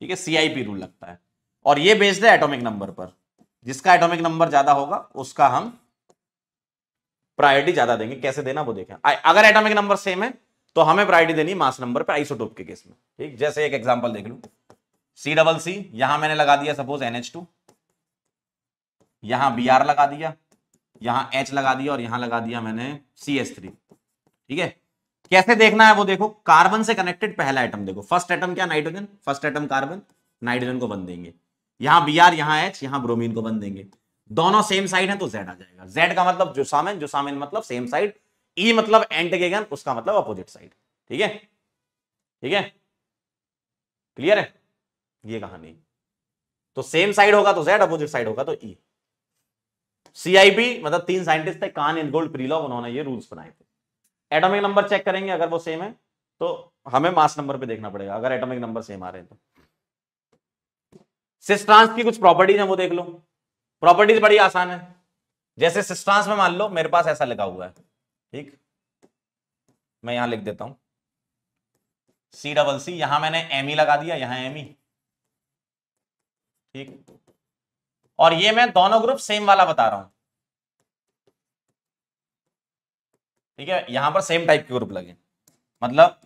ठीक है सीआईपी रूल लगता है और ये बेस्ड है एटॉमिक नंबर पर जिसका एटॉमिक नंबर ज्यादा होगा उसका हम प्रायोरिटी ज्यादा देंगे कैसे देना वो देखें अगर एटॉमिक नंबर सेम है तो हमें प्रायोरिटी देनी मास नंबर पर आइसोटोप के केस में ठीक जैसे एक एग्जांपल देख लू सी डबल सी यहां मैंने लगा दिया सपोज एनएच टू यहां बी आर लगा दिया यहां एच लगा दिया और यहां लगा दिया मैंने सी एस थ्री ठीक है कैसे देखना है वो देखो कार्बन से कनेक्टेड पहला आइटम देखो फर्स्ट आइटम क्या nitrogen first item carbon nitrogen को बन देंगे यहां बी आर यहां एच यहां ब्रोमीन को बन देंगे दोनों सेम साइड है तो जेड आ जाएगा जेड का मतलब जुसामेन जुसामेन मतलब सेम साइड ई मतलब एंटगेगन उसका मतलब अपोजिट साइड ठीक है ठीक है क्लियर है ये कहानी तो सेम साइड होगा तो जेड अपोजिट साइड होगा तो ई e. सीआईपी मतलब तीन साइंटिस्ट थे कान इन गोल्ड प्रीलॉग उन्होंने ये रूल्स बनाए थे एटॉमिक नंबर चेक करेंगे अगर वो सेम है तो हमें मास नंबर पे देखना पड़ेगा अगर एटॉमिक नंबर सेम आ रहे हैं तो सिस्ट्रांस की कुछ प्रॉपर्टीज है वो देख लो प्रॉपर्टीज बड़ी आसान है जैसे सिस्ट्रांस में मान लो मेरे पास ऐसा लगा हुआ है ठीक मैं यहां लिख देता हूं सी डबल सी यहां मैंने एम ई e लगा दिया यहां एम ई e। ठीक और ये मैं दोनों ग्रुप सेम वाला बता रहा हूं ठीक है यहां पर सेम टाइप के ग्रुप लगे मतलब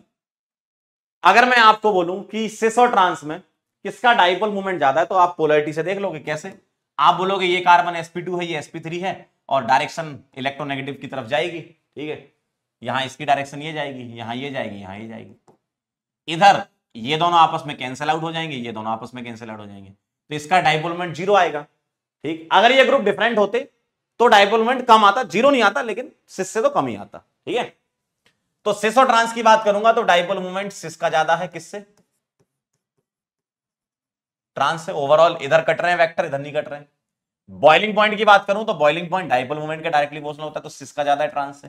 अगर मैं आपको बोलूं कि सिस और ट्रांस में किसका डाइपोल मूवमेंट ज्यादा है तो आप पोलरिटी से देख लोगे कैसे आप बोलोगे ये कार्बन sp2 है ये sp3 है और डायरेक्शन इलेक्ट्रोनेगेटिव की तरफ जाएगी ठीक है यहां इसकी डायरेक्शन ये जाएगी यहां ये जाएगी यहां ये जाएगी इधर ये दोनों आपस में कैंसिल आउट हो जाएंगे ये दोनों आपस में कैंसिल आउट हो जाएंगे तो इसका डाइपोलमेंट जीरो आएगा ठीक अगर ये ग्रुप डिफरेंट होते तो डाइपोलमेंट कम आता जीरो नहीं आता लेकिन सिस से तो कम ही आता ठीक है तो सिस और ट्रांस की बात करूंगा तो डाइपोल मूवमेंट सिस का ज्यादा है किससे ट्रांस से ओवरऑल इधर कट रहे हैं वेक्टर इधर नहीं कट रहे हैं बॉइलिंग पॉइंट की बात करूं तो बॉइलिंग पॉइंट डाइपोल मूवमेंट के डायरेक्टली पोषण होता है तो सिस का ज्यादा है ट्रांस से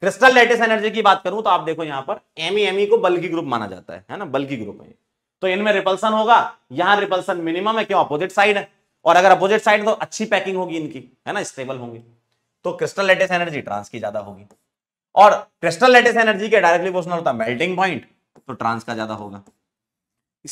क्रिस्टल लेटेस्ट एनर्जी की बात करूं तो आप देखो यहां पर एमई एमई e e को बल्कि ग्रुप माना जाता है है ना बल्कि ग्रुप है तो इनमें रिपल्सन होगा यहां रिपल्सन मिनिमम है क्यों अपोजिट साइड है और अगर अपोजिट साइड तो अच्छी पैकिंग होगी इनकी है ना स्टेबल होंगी तो क्रिस्टल लेटेस एनर्जी ट्रांस की ज्यादा होगी और क्रिस्टल लेटेस एनर्जी के डायरेक्टली क्वेश्चन होता है मेल्टिंग पॉइंट तो ट्रांस का ज्यादा होगा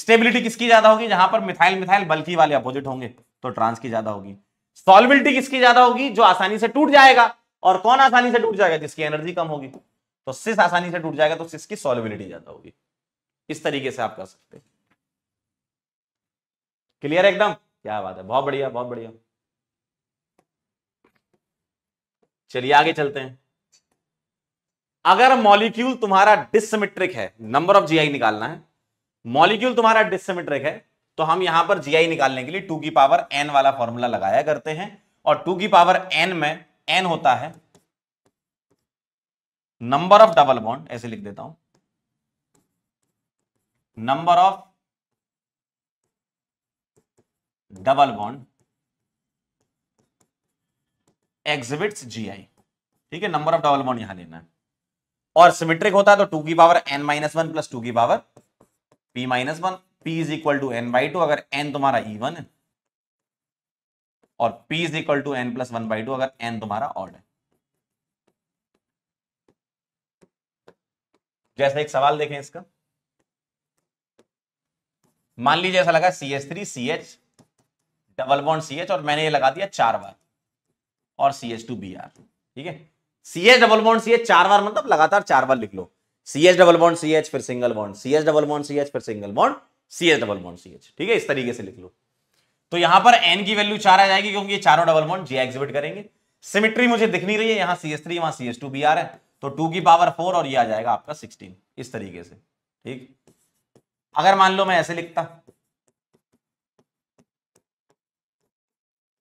स्टेबिलिटी किसकी ज्यादा होगी जहां पर मिथाइल मिथाइल बल्कि वाले अपोजिट होंगे तो ट्रांस की ज्यादा होगी सॉलिबिलिटी किसकी ज्यादा होगी जो आसानी से टूट जाएगा और कौन आसानी से टूट जाएगा जिसकी एनर्जी कम होगी तो सिस आसानी से टूट जाएगा तो सिस की सॉलिबिलिटी ज्यादा होगी इस तरीके से आप कर सकते हैं क्लियर है एकदम क्या बात है बहुत बढ़िया बहुत बढ़िया चलिए आगे चलते हैं अगर मॉलिक्यूल तुम्हारा डिसमेट्रिक है नंबर ऑफ जीआई निकालना है मॉलिक्यूल तुम्हारा डिसमेट्रिक है तो हम यहां पर जीआई निकालने के लिए टू की पावर एन वाला फॉर्मूला लगाया करते हैं और टू की पावर एन में एन होता है नंबर ऑफ डबल बॉन्ड ऐसे लिख देता हूं number of double bond exhibits GI ठीक है नंबर ऑफ डबल बॉन्ड यहां लेना है और सिमेट्रिक होता है तो टू की power N minus one plus two की power P minus one P is equal to N by two अगर एन तुम्हारा ई वन है और P is equal to N plus one by two अगर एन तुम्हारा odd है जैसे एक सवाल देखें इसका मान लीजिए ऐसा लगा C H three C H double bond C और मैंने ये लगा दिया चार बार और C H two B R ठीक है C H double bond C H चार बार मतलब लगातार चार बार लिख लो C H double bond C H फिर single bond C H double bond C H फिर single bond C H double bond C H ठीक है इस तरीके से लिख लो तो यहां पर एन की वैल्यू चार आ जाएगी क्योंकि ये चारों डबल बॉन्ड जी एक्सिबिट करेंगे सिमिट्री मुझे दिख नहीं रही है यहाँ सी एस थ्री वहां C S two B R है तो टू की पावर फोर और ये आ जाएगा आपका सिक्सटीन इस तरीके से ठीक अगर मान लो मैं ऐसे लिखता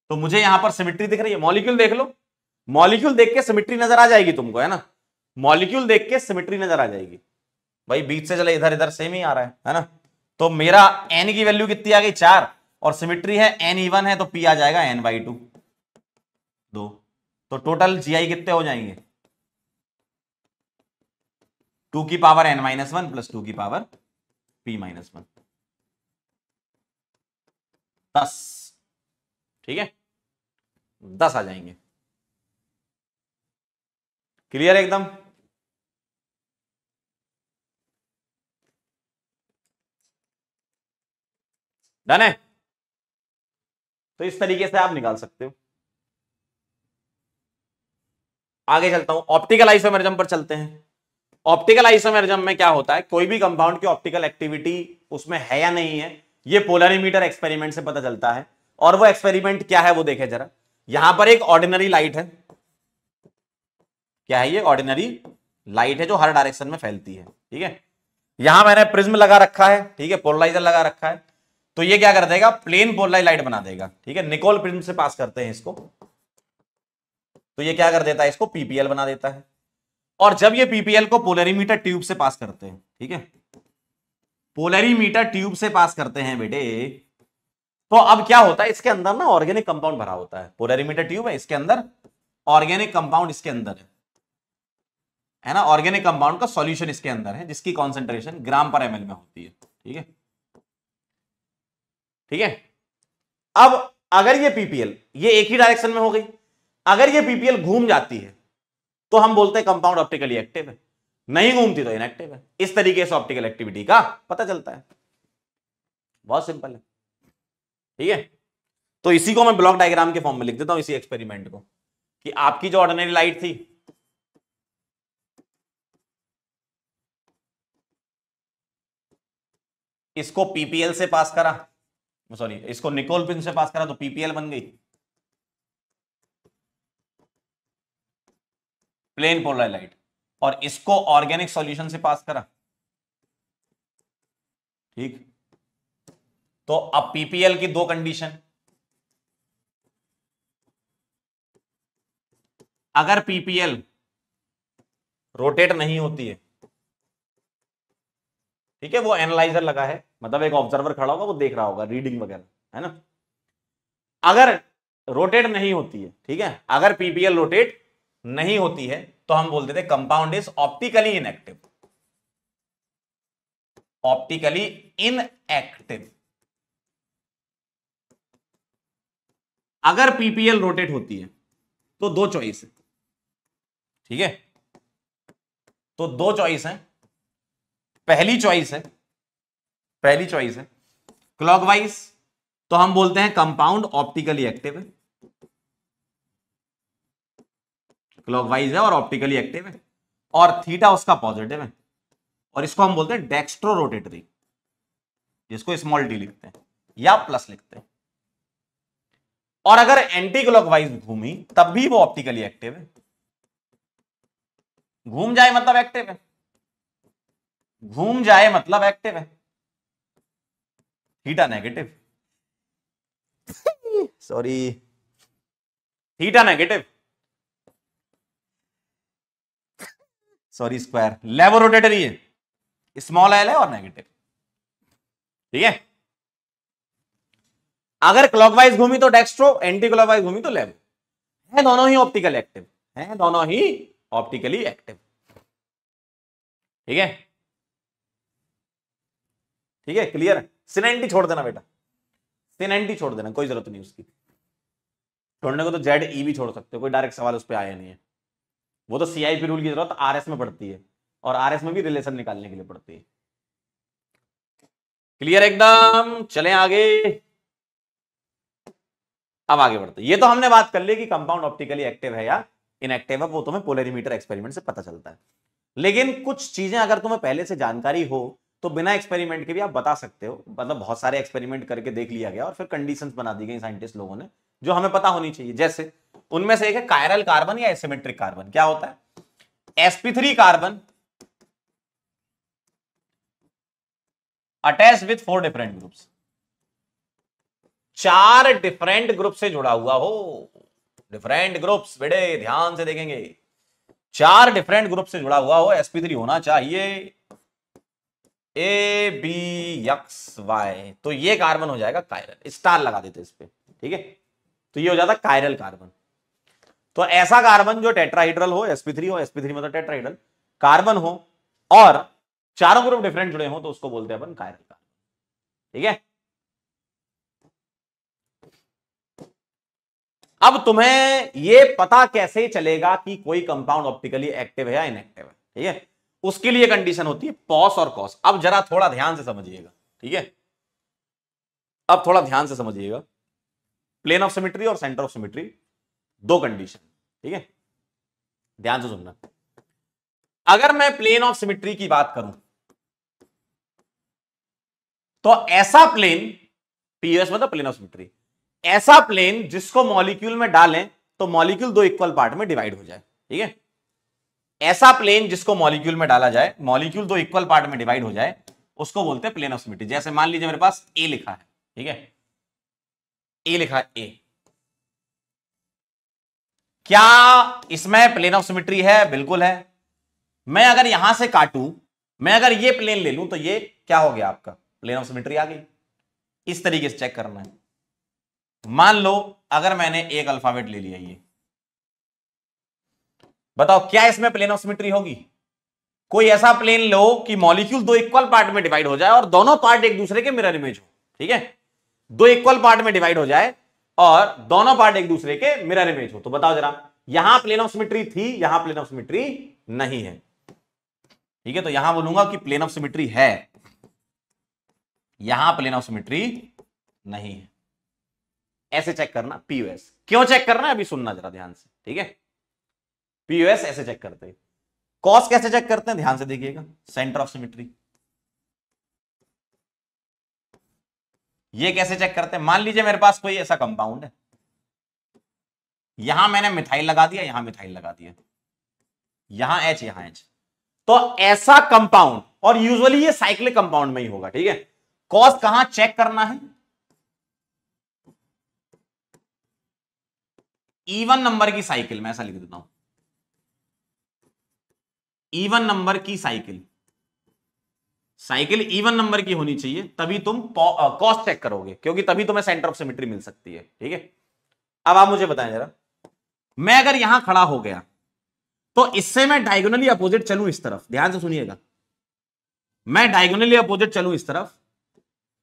तो मुझे यहां पर सिमिट्री दिख रही है मॉलिक्यूल देख लो मॉलिक्यूल देख के सिमिट्री नजर आ जाएगी तुमको है ना मॉलिक्यूल देख के सिमिट्री नजर आ जाएगी भाई बीच से चले इधर इधर सेम ही आ रहा है है ना तो मेरा एन की वैल्यू कितनी आ गई चार और सिमिट्री है एन इवन है तो पी आ जाएगा एन बाई टू दो तो टोटल जी आई कितने हो जाएंगे टू की power N minus one plus two की पावर पी माइनस वन दस ठीक है दस आ जाएंगे क्लियर एकदम डन है तो इस तरीके से आप निकाल सकते हो आगे चलता हूं ऑप्टिकल आइसोमेरिज्म पर चलते हैं ऑप्टिकल आइसोमेरिज्म में क्या होता है कोई भी कंपाउंड की ऑप्टिकल एक्टिविटी उसमें है या नहीं है ये पोलरीमीटर एक्सपेरिमेंट से पता चलता है और वो एक्सपेरिमेंट क्या है वो देखे जरा यहां पर एक ऑर्डिनरी लाइट है क्या है ये ऑर्डिनरी लाइट है जो हर डायरेक्शन में फैलती है ठीक है यहां मैंने प्रिज्म लगा रखा है ठीक है पोलराइजर लगा रखा है तो ये क्या कर देगा प्लेन पोलराइज लाइट बना देगा ठीक है निकोल प्रिज्म से पास करते हैं इसको तो ये क्या कर देता है इसको पीपीएल बना देता है और जब ये पीपीएल को पोलरीमीटर ट्यूब से पास करते हैं ठीक है पोलरीमीटर ट्यूब से पास करते हैं बेटे तो अब क्या होता है इसके अंदर ना ऑर्गेनिक कंपाउंड भरा होता है पूरा रिमिटेड ट्यूब है इसके अंदर ऑर्गेनिक कंपाउंड इसके अंदर है है ना ऑर्गेनिक कंपाउंड का सॉल्यूशन इसके अंदर है जिसकी कॉन्सेंट्रेशन ग्राम पर एमएल में होती है ठीक है ठीक है अब अगर ये पीपीएल ये एक ही डायरेक्शन में हो गई अगर ये पीपीएल घूम जाती है तो हम बोलते हैं कंपाउंड ऑप्टिकली एक्टिव है नहीं घूमती तो इनएक्टिव है इस तरीके से ऑप्टिकल एक्टिविटी का पता चलता है बहुत सिंपल है ठीक है तो इसी को मैं ब्लॉक डायग्राम के फॉर्म में लिख देता हूं इसी एक्सपेरिमेंट को कि आपकी जो ऑर्डिनरी लाइट थी इसको पीपीएल से पास करा सॉरी इसको निकोल पिन से पास करा तो पीपीएल बन गई प्लेन पोलर लाइट और इसको ऑर्गेनिक सॉल्यूशन से पास करा ठीक तो अब पीपीएल की दो कंडीशन अगर पीपीएल रोटेट नहीं होती है ठीक है वो एनालाइजर लगा है मतलब एक ऑब्जर्वर खड़ा होगा वो देख रहा होगा रीडिंग वगैरह है ना अगर रोटेट नहीं होती है ठीक है अगर पीपीएल रोटेट नहीं होती है तो हम बोलते थे compound is optically inactive optically inactive अगर पीपीएल रोटेट होती है तो दो चॉइस है ठीक है तो दो चॉइस है पहली चॉइस है पहली चॉइस है क्लॉकवाइज तो हम बोलते हैं कंपाउंड ऑप्टिकली एक्टिव है क्लॉकवाइज है और ऑप्टिकली एक्टिव है और थीटा उसका पॉजिटिव है और इसको हम बोलते हैं डेक्स्ट्रो रोटेटरी जिसको स्मॉल डी लिखते हैं या प्लस लिखते हैं और अगर एंटी क्लॉकवाइज घूमी तब भी वो ऑप्टिकली एक्टिव है घूम जाए मतलब एक्टिव है घूम जाए मतलब एक्टिव है theta negative sorry theta negative sorry square level rotatory है स्मॉल एल है और नेगेटिव ठीक है अगर क्लॉकवाइज घूमी तो डेक्स्ट्रो एंटी क्लॉकवाइज घूमी तो लेवो है दोनों ही ऑप्टिकल एक्टिव है दोनों ही ऑप्टिकली एक्टिव ठीक है ठीक है क्लियर है सिनेंटी छोड़ देना बेटा सिनेंटी छोड़ देना कोई जरूरत नहीं उसकी छोड़ने को तो जेड ई e भी छोड़ सकते हो कोई डायरेक्ट सवाल उस पर आया नहीं है वो तो सीआईपी रूल की जरूरत आरएस में पड़ती है और आरएस में भी रिलेशन निकालने के लिए पड़ती है क्लियर एकदम चले आगे अब आगे बढ़ते ये तो हमने बात कर ली कि कंपाउंड ऑप्टिकली एक्टिव है या इनएक्टिव है वो तुम्हें पोलरीमीटर एक्सपेरिमेंट से पता चलता है लेकिन कुछ चीजें अगर तुम्हें पहले से जानकारी हो तो बिना एक्सपेरिमेंट के भी आप बता सकते हो मतलब बहुत सारे एक्सपेरिमेंट करके देख लिया गया और फिर कंडीशंस बना दी गई साइंटिस्ट लोगों ने जो हमें पता होनी चाहिए जैसे उनमें से एक है कायरल कार्बन या एसिमेट्रिक कार्बन क्या होता है sp3 carbon attach with four different groups चार डिफरेंट ग्रुप से जुड़ा हुआ हो डिफरेंट ग्रुप्स बेटे ध्यान से देखेंगे चार डिफरेंट ग्रुप से जुड़ा हुआ हो एसपी थ्री होना चाहिए ए बी एक्स वाई तो ये कार्बन हो जाएगा कायरल स्टार लगा देते इस पर ठीक है तो ये हो जाता कायरल कार्बन तो ऐसा कार्बन जो टेट्राहीड्रल हो एसपी थ्री हो एसपी थ्री मतलब टेट्राहीड्रल कार्बन हो और चारों ग्रुप डिफरेंट जुड़े हो तो उसको बोलते हैं अपन कायरल कार्बन ठीक है अब तुम्हें यह पता कैसे चलेगा कि कोई कंपाउंड ऑप्टिकली एक्टिव है या इनएक्टिव है ठीक है उसके लिए कंडीशन होती है पॉस और कॉस अब जरा थोड़ा ध्यान से समझिएगा ठीक है अब थोड़ा ध्यान से समझिएगा प्लेन ऑफ सिमिट्री और सेंटर ऑफ सिमिट्री दो कंडीशन ठीक है ध्यान से सुनना अगर मैं प्लेन ऑफ सिमिट्री की बात करूं तो ऐसा प्लेन पीएस मतलब प्लेन ऑफ सिमिट्री ऐसा प्लेन जिसको मॉलिक्यूल में डालें तो मॉलिक्यूल दो इक्वल पार्ट में डिवाइड हो जाए ठीक है ऐसा प्लेन जिसको मॉलिक्यूल में डाला जाए मॉलिक्यूल दो इक्वल पार्ट में डिवाइड हो जाए उसको बोलते हैं प्लेन ऑफ सिमिट्री जैसे मान लीजिए मेरे पास ए लिखा है ठीक है ए लिखा ए क्या इसमें प्लेन ऑफ सिमिट्री है बिल्कुल है मैं अगर यहां से काटू मैं अगर ये प्लेन ले लूं तो ये क्या हो गया आपका प्लेन ऑफ सिमिट्री आ गई इस तरीके से चेक करना है मान लो अगर मैंने एक अल्फाबेट ले लिया ये बताओ क्या इसमें प्लेन ऑफ सिमेट्री होगी कोई ऐसा प्लेन लो कि मॉलिक्यूल दो इक्वल पार्ट में डिवाइड हो जाए और दोनों पार्ट एक दूसरे के मिरर इमेज हो ठीक है दो इक्वल पार्ट में डिवाइड हो जाए और दोनों पार्ट एक दूसरे के मिरर इमेज हो तो बताओ जरा यहां प्लेन ऑफ सिमेट्री थी यहां प्लेन ऑफ सिमेट्री नहीं है ठीक है तो यहां बोलूंगा कि प्लेन ऑफ सिमेट्री है यहां प्लेन ऑफ सिमेट्री नहीं है ऐसे चेक करना पीओएस क्यों चेक करना है अभी सुनना जरा ध्यान से ठीक है पीओएस ऐसे चेक करते हैं कॉस कैसे चेक करते हैं ध्यान से देखिएगा सेंटर ऑफ सिमेट्री ये कैसे चेक करते हैं मान लीजिए मेरे पास कोई ऐसा कंपाउंड है यहां मैंने मिथाइल लगा दिया यहां मिथाइल लगा दिया यहां एच यहां एच तो ऐसा कंपाउंड और यूजुअली ये साइक्लिक कंपाउंड में ही होगा ठीक है कॉस कहां चेक करना है इवन नंबर की साइकिल मैं ऐसा लिख देता हूं इवन नंबर की साइकिल साइकिल इवन नंबर की होनी चाहिए तभी तुम कॉस्ट चेक करोगे क्योंकि तभी तुम्हें सेंटर ऑफ सिमेट्री मिल सकती है ठीक है अब आप मुझे बताएं जरा मैं अगर यहां खड़ा हो गया तो इससे मैं डायगोनली अपोजिट चलू इस तरफ ध्यान से सुनिएगा मैं डायगोनली अपोजिट चलू इस तरफ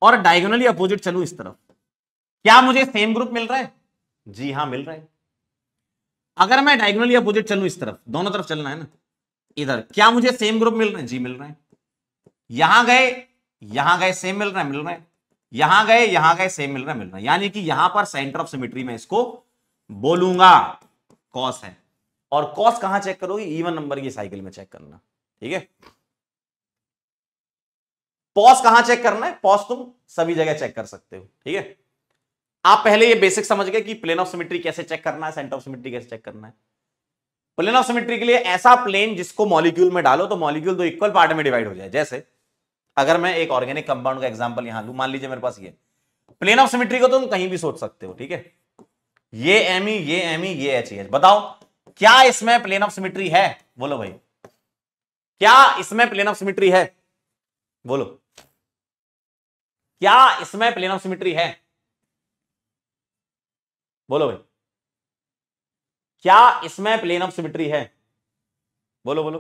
और डायगोनली अपोजिट चलू इस तरफ क्या मुझे सेम ग्रुप मिल रहा है जी हां मिल रहा है अगर मैं डायगोनल या अपोजिट चलू इस तरफ दोनों तरफ चलना है ना इधर क्या मुझे सेम ग्रुप मिल रहे हैं जी मिल रहे हैं यहां गए यहां गए सेम मिल रहे हैं मिल रहे हैं यहां गए यहां गए सेम मिल रहा है मिल रहा है यानी कि यहां पर सेंटर ऑफ सिमिट्री में इसको बोलूंगा कॉस है और कॉस कहां चेक करोगे इवन नंबर की साइकिल में चेक करना ठीक है पॉस कहां चेक करना है पॉस तुम सभी जगह चेक कर सकते हो ठीक है आप पहले ये बेसिक समझ गए कि प्लेन ऑफ सिमेट्री कैसे चेक करना है सेंटर ऑफ सिमेट्री कैसे चेक करना है प्लेन ऑफ सिमेट्री के लिए ऐसा प्लेन जिसको मॉलिक्यूल में डालो तो मॉलिक्यूल दो इक्वल पार्ट में डिवाइड हो जाए जैसे अगर मैं एक ऑर्गेनिक कंपाउंड का एग्जाम्पल यहां लू मान लीजिए मेरे पास ये प्लेन ऑफ सिमेट्री को तुम तो कहीं भी सोच सकते हो ठीक है ये एम e, ये एम e, ये एच एच e बताओ क्या इसमें प्लेन ऑफ सिमेट्री है बोलो भाई क्या इसमें प्लेन ऑफ सिमेट्री है बोलो क्या इसमें प्लेन ऑफ सिमेट्री है बोलो भाई क्या इसमें प्लेन ऑफ सिमिट्री है बोलो बोलो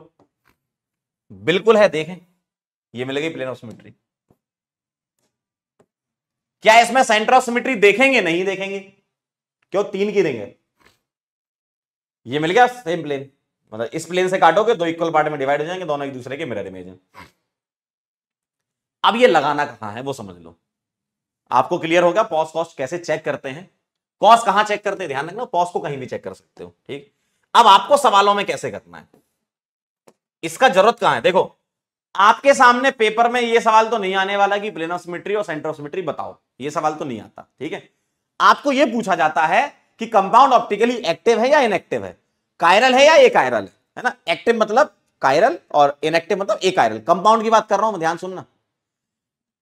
बिल्कुल है देखें ये मिल गई प्लेन ऑफ सिमिट्री क्या इसमें सेंटर ऑफ सिमिट्री देखेंगे नहीं देखेंगे क्यों तीन की देंगे ये मिल गया सेम प्लेन मतलब इस प्लेन से काटोगे दो इक्वल पार्ट में डिवाइड हो जाएंगे दोनों एक दूसरे के मिरर इमेज हैं अब ये लगाना कहां है वो समझ लो आपको क्लियर होगा पॉस कॉस्ट कैसे चेक करते हैं कॉस कहां चेक करते हैं ध्यान रखना कॉस को कहीं भी चेक कर सकते हो ठीक अब आपको सवालों में कैसे करना है इसका जरूरत कहां है देखो आपके सामने पेपर में यह सवाल तो नहीं आने वाला कि प्लेन और सेंट्रोसमिट्री बताओ यह सवाल तो नहीं आता ठीक है आपको यह पूछा जाता है कि कंपाउंड ऑप्टिकली एक्टिव है या इनएक्टिव है कायरल है या एक आयरल है, है ना एक्टिव मतलब कायरल और इनएक्टिव मतलब एक आयरल कंपाउंड की बात कर रहा हूं ध्यान सुनना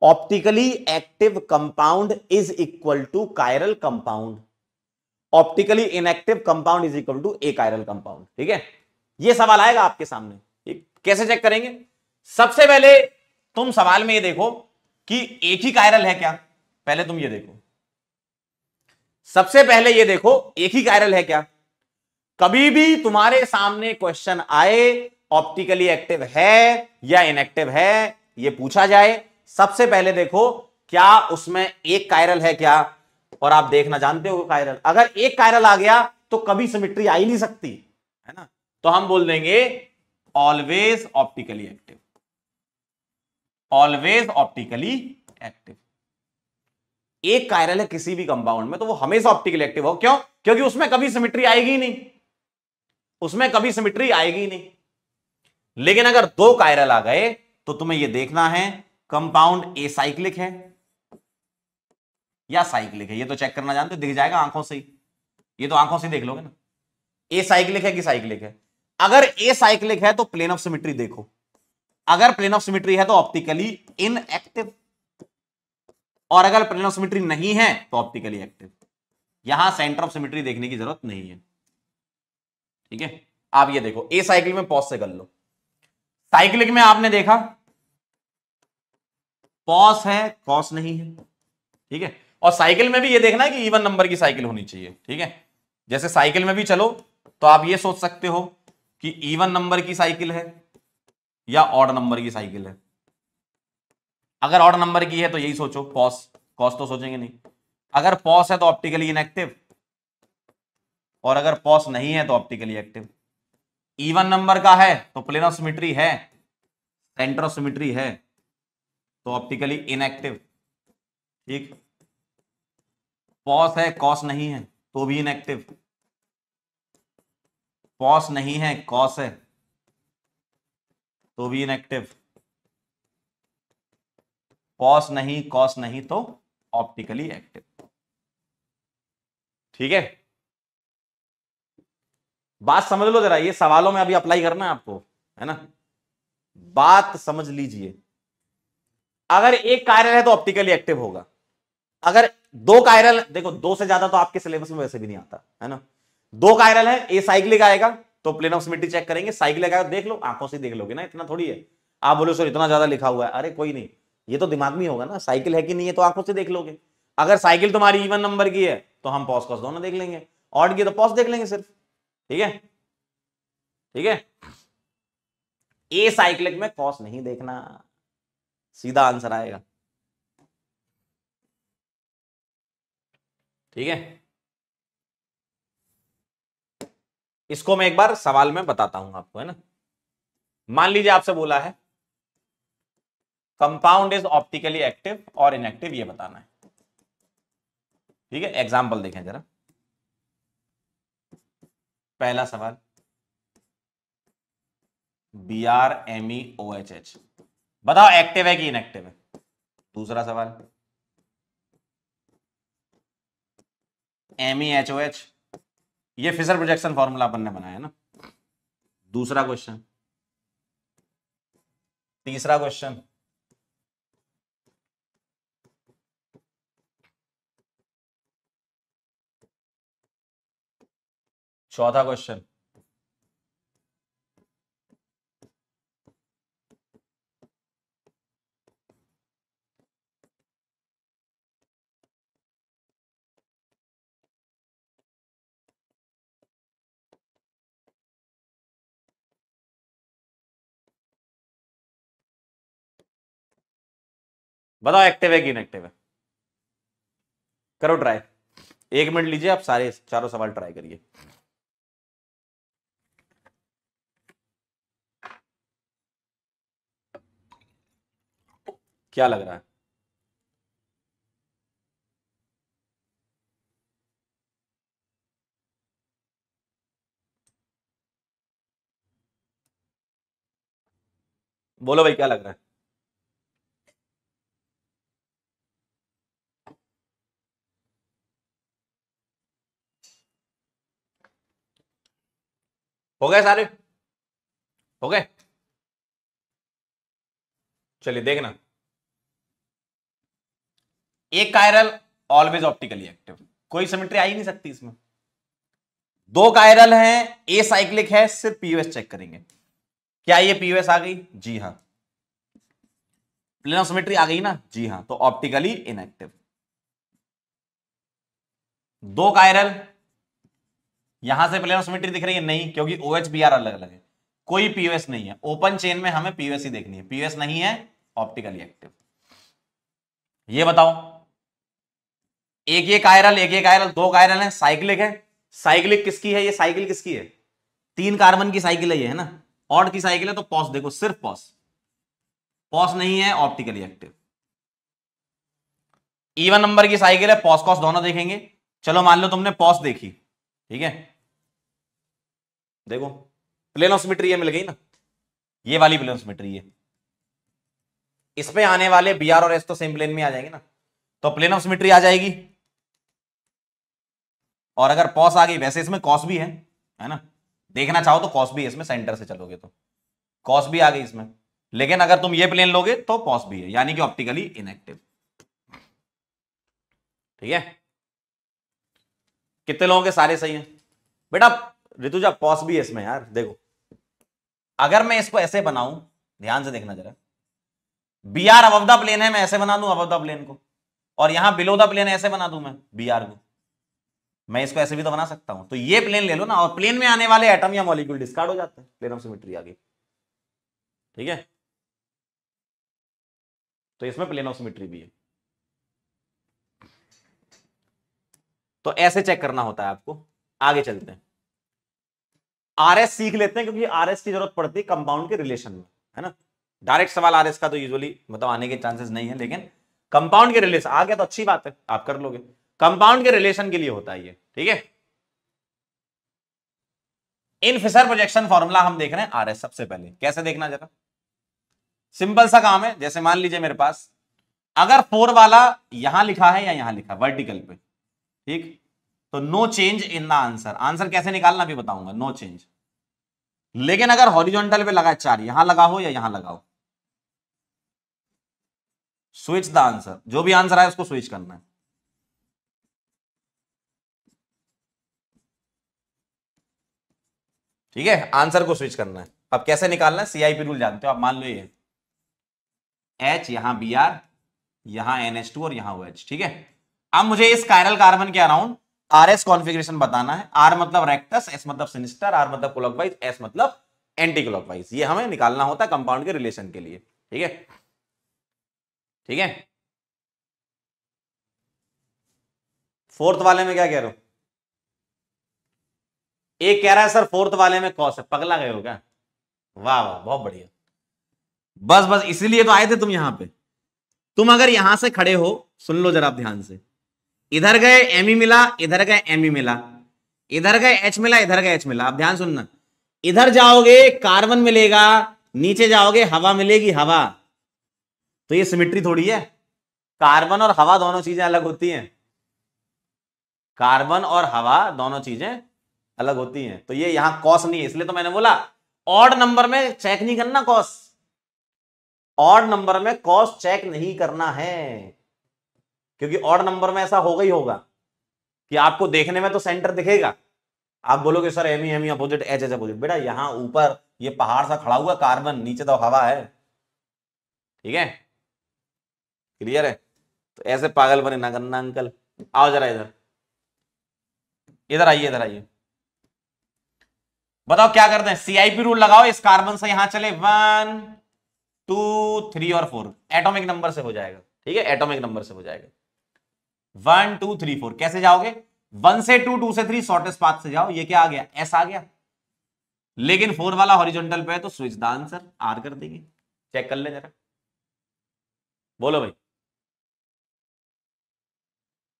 optically active compound is equal to chiral compound optically inactive compound is equal to achiral compound ठीक है ये सवाल आएगा आपके सामने ठीक कैसे चेक करेंगे सबसे पहले तुम सवाल में ये देखो कि एक ही कायरल है क्या पहले तुम ये देखो सबसे पहले ये देखो एक ही कायरल है क्या कभी भी तुम्हारे सामने क्वेश्चन आए ऑप्टिकली एक्टिव है या इनएक्टिव है ये पूछा जाए सबसे पहले देखो क्या उसमें एक कायरल है क्या और आप देखना जानते हो कायरल अगर एक कायरल आ गया तो कभी सिमिट्री आ ही नहीं सकती है ना तो हम बोल देंगे always optically active always optically active एक कायरल है किसी भी कंपाउंड में तो वो हमेशा ऑप्टिकली एक्टिव हो क्यों क्योंकि उसमें कभी सिमिट्री आएगी नहीं उसमें कभी सिमिट्री आएगी नहीं लेकिन अगर दो कायरल आ गए तो तुम्हें यह देखना है कंपाउंड ए है या साइक्लिक है ये तो चेक करना जानते हो दिख जाएगा आंखों से ही ये तो आंखों से देख लोगे ना ए साइक्लिक है कि साइक्लिक है अगर ए साइक्लिक है तो प्लेन ऑफ सिमिट्री देखो अगर प्लेन ऑफ सिमिट्री है तो ऑप्टिकली इनएक्टिव और अगर प्लेन ऑफ सिमिट्री नहीं है तो ऑप्टिकली एक्टिव यहां सेंटर ऑफ सिमिट्री देखने की जरूरत नहीं है ठीक है आप ये देखो ए साइकिल में पॉज से कर लो साइक्लिक में आपने देखा पॉस है कॉस नहीं है ठीक है और साइकिल में भी ये देखना है कि इवन नंबर की साइकिल होनी चाहिए ठीक है जैसे साइकिल में भी चलो तो आप ये सोच सकते हो कि इवन नंबर की साइकिल है या ऑड नंबर की साइकिल है अगर ऑड नंबर की है तो यही सोचो पॉस कॉस तो सोचेंगे नहीं अगर पॉस है तो ऑप्टिकली इनएक्टिव और अगर पॉस नहीं है तो ऑप्टिकली एक्टिव इवन नंबर का है तो प्लेन ऑफ सिमिट्री है सेंटर ऑफ है तो ऑप्टिकली इनएक्टिव ठीक पॉस है कॉस नहीं है तो भी इनएक्टिव पॉस नहीं है कॉस है तो भी इनएक्टिव पॉस नहीं कॉस नहीं तो ऑप्टिकली एक्टिव ठीक है बात समझ लो जरा ये सवालों में अभी अप्लाई करना है आपको है ना बात समझ लीजिए अगर एक कार्य है तो ऑप्टिकली एक्टिव होगा अगर दो कायरल देखो दो से ज्यादा तो आपके सिलेबस में वैसे भी नहीं आता है ना दो कायरल है ए साइक्लिक आएगा तो प्लेन ऑफ सिमिट्री चेक करेंगे साइक्लिक आएगा देख लो आंखों से देख लोगे ना इतना थोड़ी है आप बोलो सर इतना ज्यादा लिखा हुआ है अरे कोई नहीं ये तो दिमाग में होगा ना साइकिल है कि नहीं है तो आंखों से देख लोगे अगर साइकिल तुम्हारी इवन नंबर की है तो हम पॉस कॉस दोनों देख लेंगे ऑड की तो पॉस देख लेंगे सिर्फ ठीक है ठीक है ए साइक्लिक में कॉस नहीं देखना सीधा आंसर आएगा ठीक है इसको मैं एक बार सवाल में बताता हूं आपको है ना मान लीजिए आपसे बोला है कंपाउंड इज ऑप्टिकली एक्टिव और इनएक्टिव ये बताना है ठीक है एग्जाम्पल देखें जरा पहला सवाल B R M E O H H बताओ एक्टिव है कि इनएक्टिव है दूसरा सवाल M E H O H ये फिशर प्रोजेक्शन फॉर्मूला अपन ने बनाया ना दूसरा क्वेश्चन तीसरा क्वेश्चन चौथा क्वेश्चन बताओ एक्टिव है कि इनएक्टिव है करो ट्राई एक मिनट लीजिए आप सारे चारों सवाल ट्राई करिए क्या लग रहा है बोलो भाई क्या लग रहा है हो गए सारे हो गए चलिए देखना एक कायरल ऑलवेज ऑप्टिकली एक्टिव कोई सिमेट्री आ ही नहीं सकती इसमें दो कायरल हैं ए साइक्लिक है सिर्फ पीओएस चेक करेंगे क्या ये पीओएस आ गई जी हां प्लेनोसिमेट्री आ गई ना जी हां तो ऑप्टिकली इनएक्टिव दो कायरल यहां से प्लेन सिमेट्री दिख रही है नहीं क्योंकि ओ OH, अलग अलग है कोई पीओएस नहीं है ओपन चेन में हमें पीओएस ही देखनी है पीओएस नहीं है ऑप्टिकली एक्टिव ये बताओ एक ये कायरल एक ये कायरल दो कायरल है साइक्लिक है साइक्लिक किसकी है ये साइकिल किसकी है तीन कार्बन की साइकिल है ये है ना ऑड की साइकिल है तो पॉस देखो सिर्फ पॉस पॉस नहीं है ऑप्टिकली एक्टिव इवन नंबर की साइकिल है पॉस कॉस दोनों देखेंगे चलो मान लो तुमने पॉस देखी ठीक है देखो प्लेनोसमीटर ये मिल गई ना ये वाली प्लेन ऑफ सिमेट्री इसमें आने वाले बी आर और एस तो सेम प्लेन में आ जाएंगे ना तो प्लेन ऑफ सिमेट्री आ जाएगी और अगर पॉस आ गई वैसे इसमें कॉस भी है है ना देखना चाहो तो कॉस भी है इसमें सेंटर से चलोगे तो कॉस भी आ गई इसमें लेकिन अगर तुम ये प्लेन लोगे तो पॉस भी है यानी कि ऑप्टिकली इनएक्टिव ठीक है कितने लोगों के सारे सही है बेटा ऋतुजा पॉस भी है इसमें यार देखो अगर मैं इसको ऐसे बनाऊं ध्यान से देखना जरा बी आर अब प्लेन है मैं ऐसे बना दू अब प्लेन को और यहां बिलो द प्लेन ऐसे बना दू मैं बी आर को मैं इसको ऐसे भी तो बना सकता हूं तो ये प्लेन ले लो ना और प्लेन में आने वाले एटम या मॉलिक्यूल डिस्कार्ड हो जाते हैं प्लेन ऑफ सिमेट्री आगे ठीक है तो इसमें प्लेन ऑफ सिमेट्री भी है तो ऐसे चेक करना होता है आपको आगे चलते हैं आर एस सीख लेते हैं क्योंकि आर एस की जरूरत पड़ती है कंपाउंड के रिलेशन में है ना डायरेक्ट सवाल आर एस का तो यूजुअली मतलब आने के चांसेस नहीं है लेकिन कंपाउंड के रिलेशन आ गया तो अच्छी बात है आप कर लोगे कंपाउंड के रिलेशन के लिए होता है ये ठीक है इन फिशर प्रोजेक्शन फॉर्मूला हम देख रहे हैं आर एस सबसे पहले कैसे देखना जरा सिंपल सा काम है जैसे मान लीजिए मेरे पास अगर फोर वाला यहां लिखा है या यहां लिखा वर्टिकल पे ठीक तो no change in the answer answer कैसे निकालना भी बताऊंगा नो चेंज लेकिन अगर हॉरिजॉन्टल पे लगा चार यहां लगा हो या यहां लगाओ स्विच द आंसर जो भी आंसर आए उसको स्विच करना है ठीक है आंसर को स्विच करना है अब कैसे निकालना है सीआईपी रूल जानते हो आप मान लो ये एच यहां बी आर यहां एनएच टू और यहां ओ एच ठीक है अब मुझे इस कायरल कार्बन के अराउंड आर एस कॉन्फिग्रेशन बताना है आर मतलब रेक्टस एस मतलब सिनिस्टर आर मतलब क्लॉकवाइज एस मतलब एंटी क्लॉकवाइज ये हमें निकालना होता है कंपाउंड के रिलेशन के लिए ठीक है ठीक है फोर्थ वाले में क्या कह रहे हो एक कह रहा है सर फोर्थ वाले में कॉस है पगला गए हो क्या वाह वाह बहुत बढ़िया बस बस इसीलिए तो आए थे तुम यहां पे तुम अगर यहां से खड़े हो सुन लो जरा आप ध्यान से इधर गए एम ई e मिला इधर गए एम ई e मिला इधर गए एच मिला इधर गए एच मिला आप ध्यान सुनना इधर जाओगे कार्बन मिलेगा नीचे जाओगे हवा मिलेगी हवा तो ये सिमिट्री थोड़ी है कार्बन और हवा दोनों चीजें अलग होती हैं कार्बन और हवा दोनों चीजें अलग होती हैं तो ये यहां कॉस नहीं है इसलिए तो मैंने बोला ऑड नंबर में चेक नहीं करना कॉस ऑड नंबर में कॉस चेक नहीं करना है क्योंकि और नंबर में ऐसा होगा ही होगा कि आपको देखने में तो सेंटर दिखेगा आप बोलोगे sir M M opposite H H opposite बेटा यहाँ ऊपर ये पहाड़ सा खड़ा हुआ कार्बन नीचे तो हवा है ठीक है क्लियर है तो ऐसे पागल बने ना करना अंकल आओ जरा इधर इधर आइए इधर आइए बताओ क्या करते हैं सीआईपी रूल लगाओ इस कार्बन से यहां चले वन टू थ्री और फोर एटॉमिक नंबर से हो जाएगा ठीक है एटॉमिक नंबर से हो जाएगा वन टू थ्री फोर कैसे जाओगे वन से टू टू से थ्री शॉर्टेस्ट पाथ से जाओ ये क्या आ गया एस आ गया लेकिन फोर वाला हॉरिजॉन्टल पे है तो स्विच द आंसर आर कर देंगे चेक कर ले जरा बोलो भाई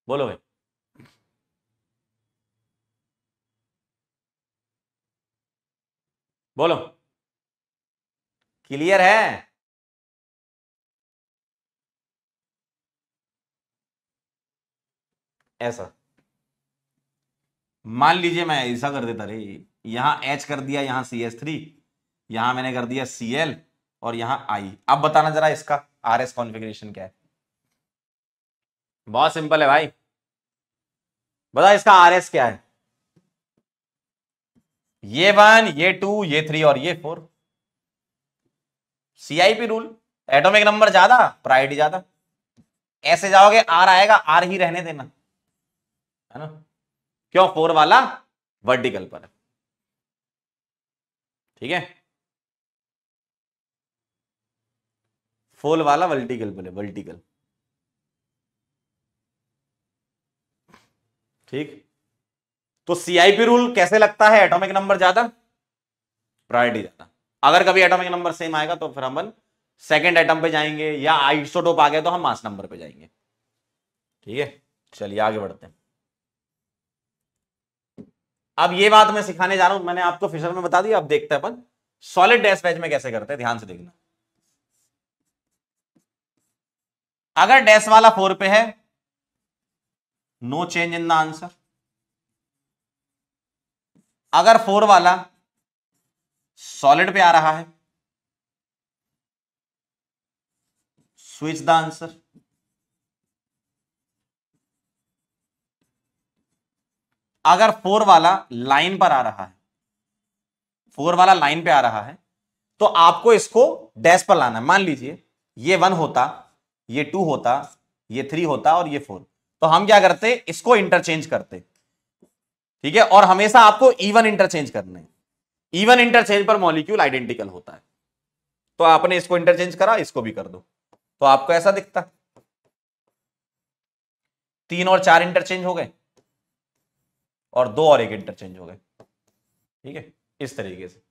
बोलो भाई बोलो क्लियर है ऐसा मान लीजिए मैं ऐसा कर देता रे यहां एच कर दिया यहां सी एस थ्री यहां मैंने कर दिया सी एल और यहां आई अब बताना जरा इसका आर एस कॉन्फिग्रेशन क्या है बहुत सिंपल है भाई बता इसका आर एस क्या है ये वन ये टू ये थ्री और ये four C I P rule atomic number ज्यादा प्रायोरिटी ज्यादा ऐसे जाओगे आर आएगा आर ही रहने देना है ना क्यों फोर वाला वर्टिकल पर ठीक है फोल वाला वर्टिकल पर है वर्टिकल ठीक तो सीआईपी रूल कैसे लगता है एटॉमिक नंबर ज्यादा प्रायोरिटी ज्यादा अगर कभी एटॉमिक नंबर सेम आएगा तो फिर हम सेकेंड एटम पे जाएंगे या आइसोटोप आ गया तो हम मास नंबर पे जाएंगे ठीक है चलिए आगे बढ़ते हैं अब ये बात मैं सिखाने जा रहा हूं मैंने आपको फिशर में बता दिया अब देखते हैं अपन सॉलिड डैश वेज में कैसे करते हैं ध्यान से देखना अगर डैश वाला फोर पे है no change in the answer अगर फोर वाला सॉलिड पे आ रहा है स्विच द आंसर अगर फोर वाला लाइन पर आ रहा है फोर वाला लाइन पे आ रहा है तो आपको इसको डैश पर लाना है मान लीजिए ये वन होता ये टू होता ये थ्री होता और ये फोर तो हम क्या करते इसको इंटरचेंज करते ठीक है और हमेशा आपको इवन इंटरचेंज करने इवन इंटरचेंज पर मॉलिक्यूल आइडेंटिकल होता है तो आपने इसको इंटरचेंज करा इसको भी कर दो तो आपको ऐसा दिखता तीन और चार इंटरचेंज हो गए और दो और एक इंटरचेंज हो गए ठीक है इस तरीके से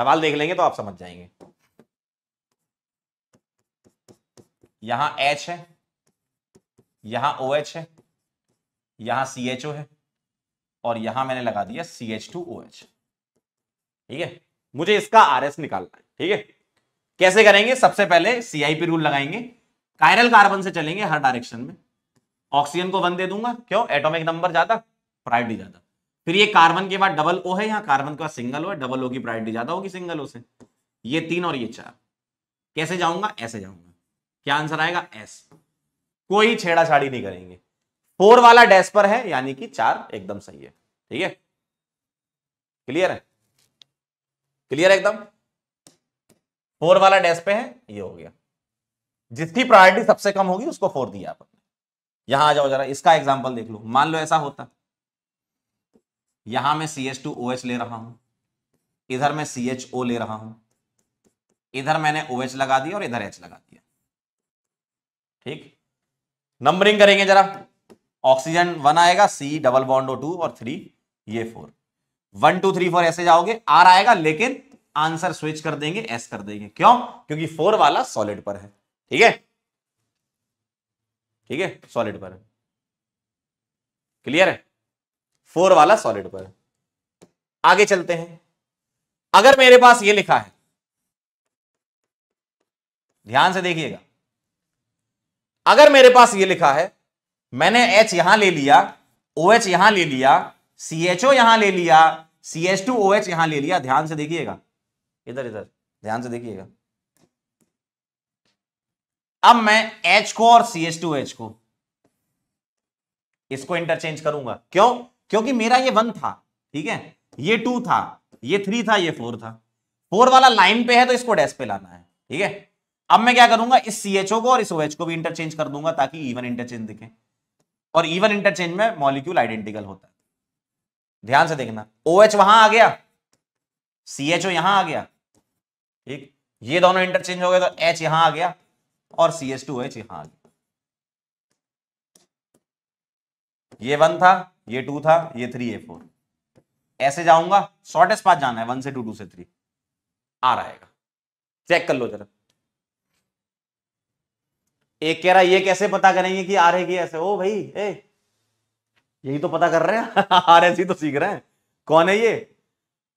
सवाल देख लेंगे तो आप समझ जाएंगे यहां एच है यहां ओ OH है यहां सी एच ओ है और यहां मैंने लगा दिया C H two O H ठीक है मुझे इसका आर एस निकालना है ठीक है कैसे करेंगे सबसे पहले सीआईपी रूल लगाएंगे कायरल कार्बन से चलेंगे हर डायरेक्शन में ऑक्सीजन को वन दे दूंगा क्यों एटॉमिक नंबर ज्यादा प्रायोरिटी ज्यादा फिर ये कार्बन के बाद डबल ओ है यहाँ कार्बन के बाद सिंगल ओ है डबल ओ की प्रायोरिटी ज्यादा होगी सिंगल ओ से ये तीन और ये चार कैसे जाऊंगा ऐसे जाऊंगा क्या आंसर आएगा एस कोई छेड़ाछाड़ी नहीं करेंगे फोर वाला डैश पर है यानी कि चार एकदम सही है ठीक है क्लियर है क्लियर है एकदम फोर वाला डैश पे है ये हो गया जिसकी प्रायोरिटी सबसे कम होगी उसको फोर दिया आप यहां आ जाओ जरा इसका एग्जाम्पल देख लो मान लो ऐसा होता है यहां मैं C H two O H ले रहा हूं इधर मैं सी एच ओ ले रहा हूं इधर मैंने ओ एच लगा दिया और इधर एच लगा दिया ठीक नंबरिंग करेंगे जरा ऑक्सीजन वन आएगा C double bond O two और थ्री ये four one two three four ऐसे जाओगे आर आएगा लेकिन आंसर स्विच कर देंगे एस कर देंगे क्यों क्योंकि फोर वाला सॉलिड पर है ठीक है ठीक है सॉलिड पर है क्लियर है फोर वाला सॉलिड पर आगे चलते हैं अगर मेरे पास ये लिखा है ध्यान से देखिएगा अगर मेरे पास ये लिखा है मैंने H यहां ले लिया OH यहां ले लिया ओ यहां ले लिया सी एच टू एच यहां ले लिया ध्यान से देखिएगा इधर इधर ध्यान से देखिएगा अब मैं H को और टू एच को इसको इंटरचेंज करूंगा क्यों क्योंकि मेरा ये वन था ठीक है ये टू था ये थ्री था ये फोर था फोर वाला लाइन पे है तो इसको डैश पे लाना है ठीक है अब मैं क्या करूंगा इस सी एच ओ को और इस ओ एच को भी इंटरचेंज कर दूंगा ताकि ईवन इंटरचेंज दिखे और ईवन इंटरचेंज में मॉलिक्यूल आइडेंटिकल होता है ध्यान से देखना ओ एच वहां आ गया सी एच ओ यहां आ गया ठीक ये दोनों इंटरचेंज हो गए तो एच यहां आ गया और सी एच टू एच यहां आ गया ये वन था ये टू था ये थ्री ये फोर ऐसे जाऊंगा शॉर्टेस्ट पाथ जाना है वन से टू टू से थ्री आ रहा है चेक कर लो जरा एक कह रहा ये कैसे पता करेंगे कि आ रहेगी ऐसे ओ भाई ए यही तो पता कर रहे हैं आर एस ही तो सीख रहे हैं कौन है ये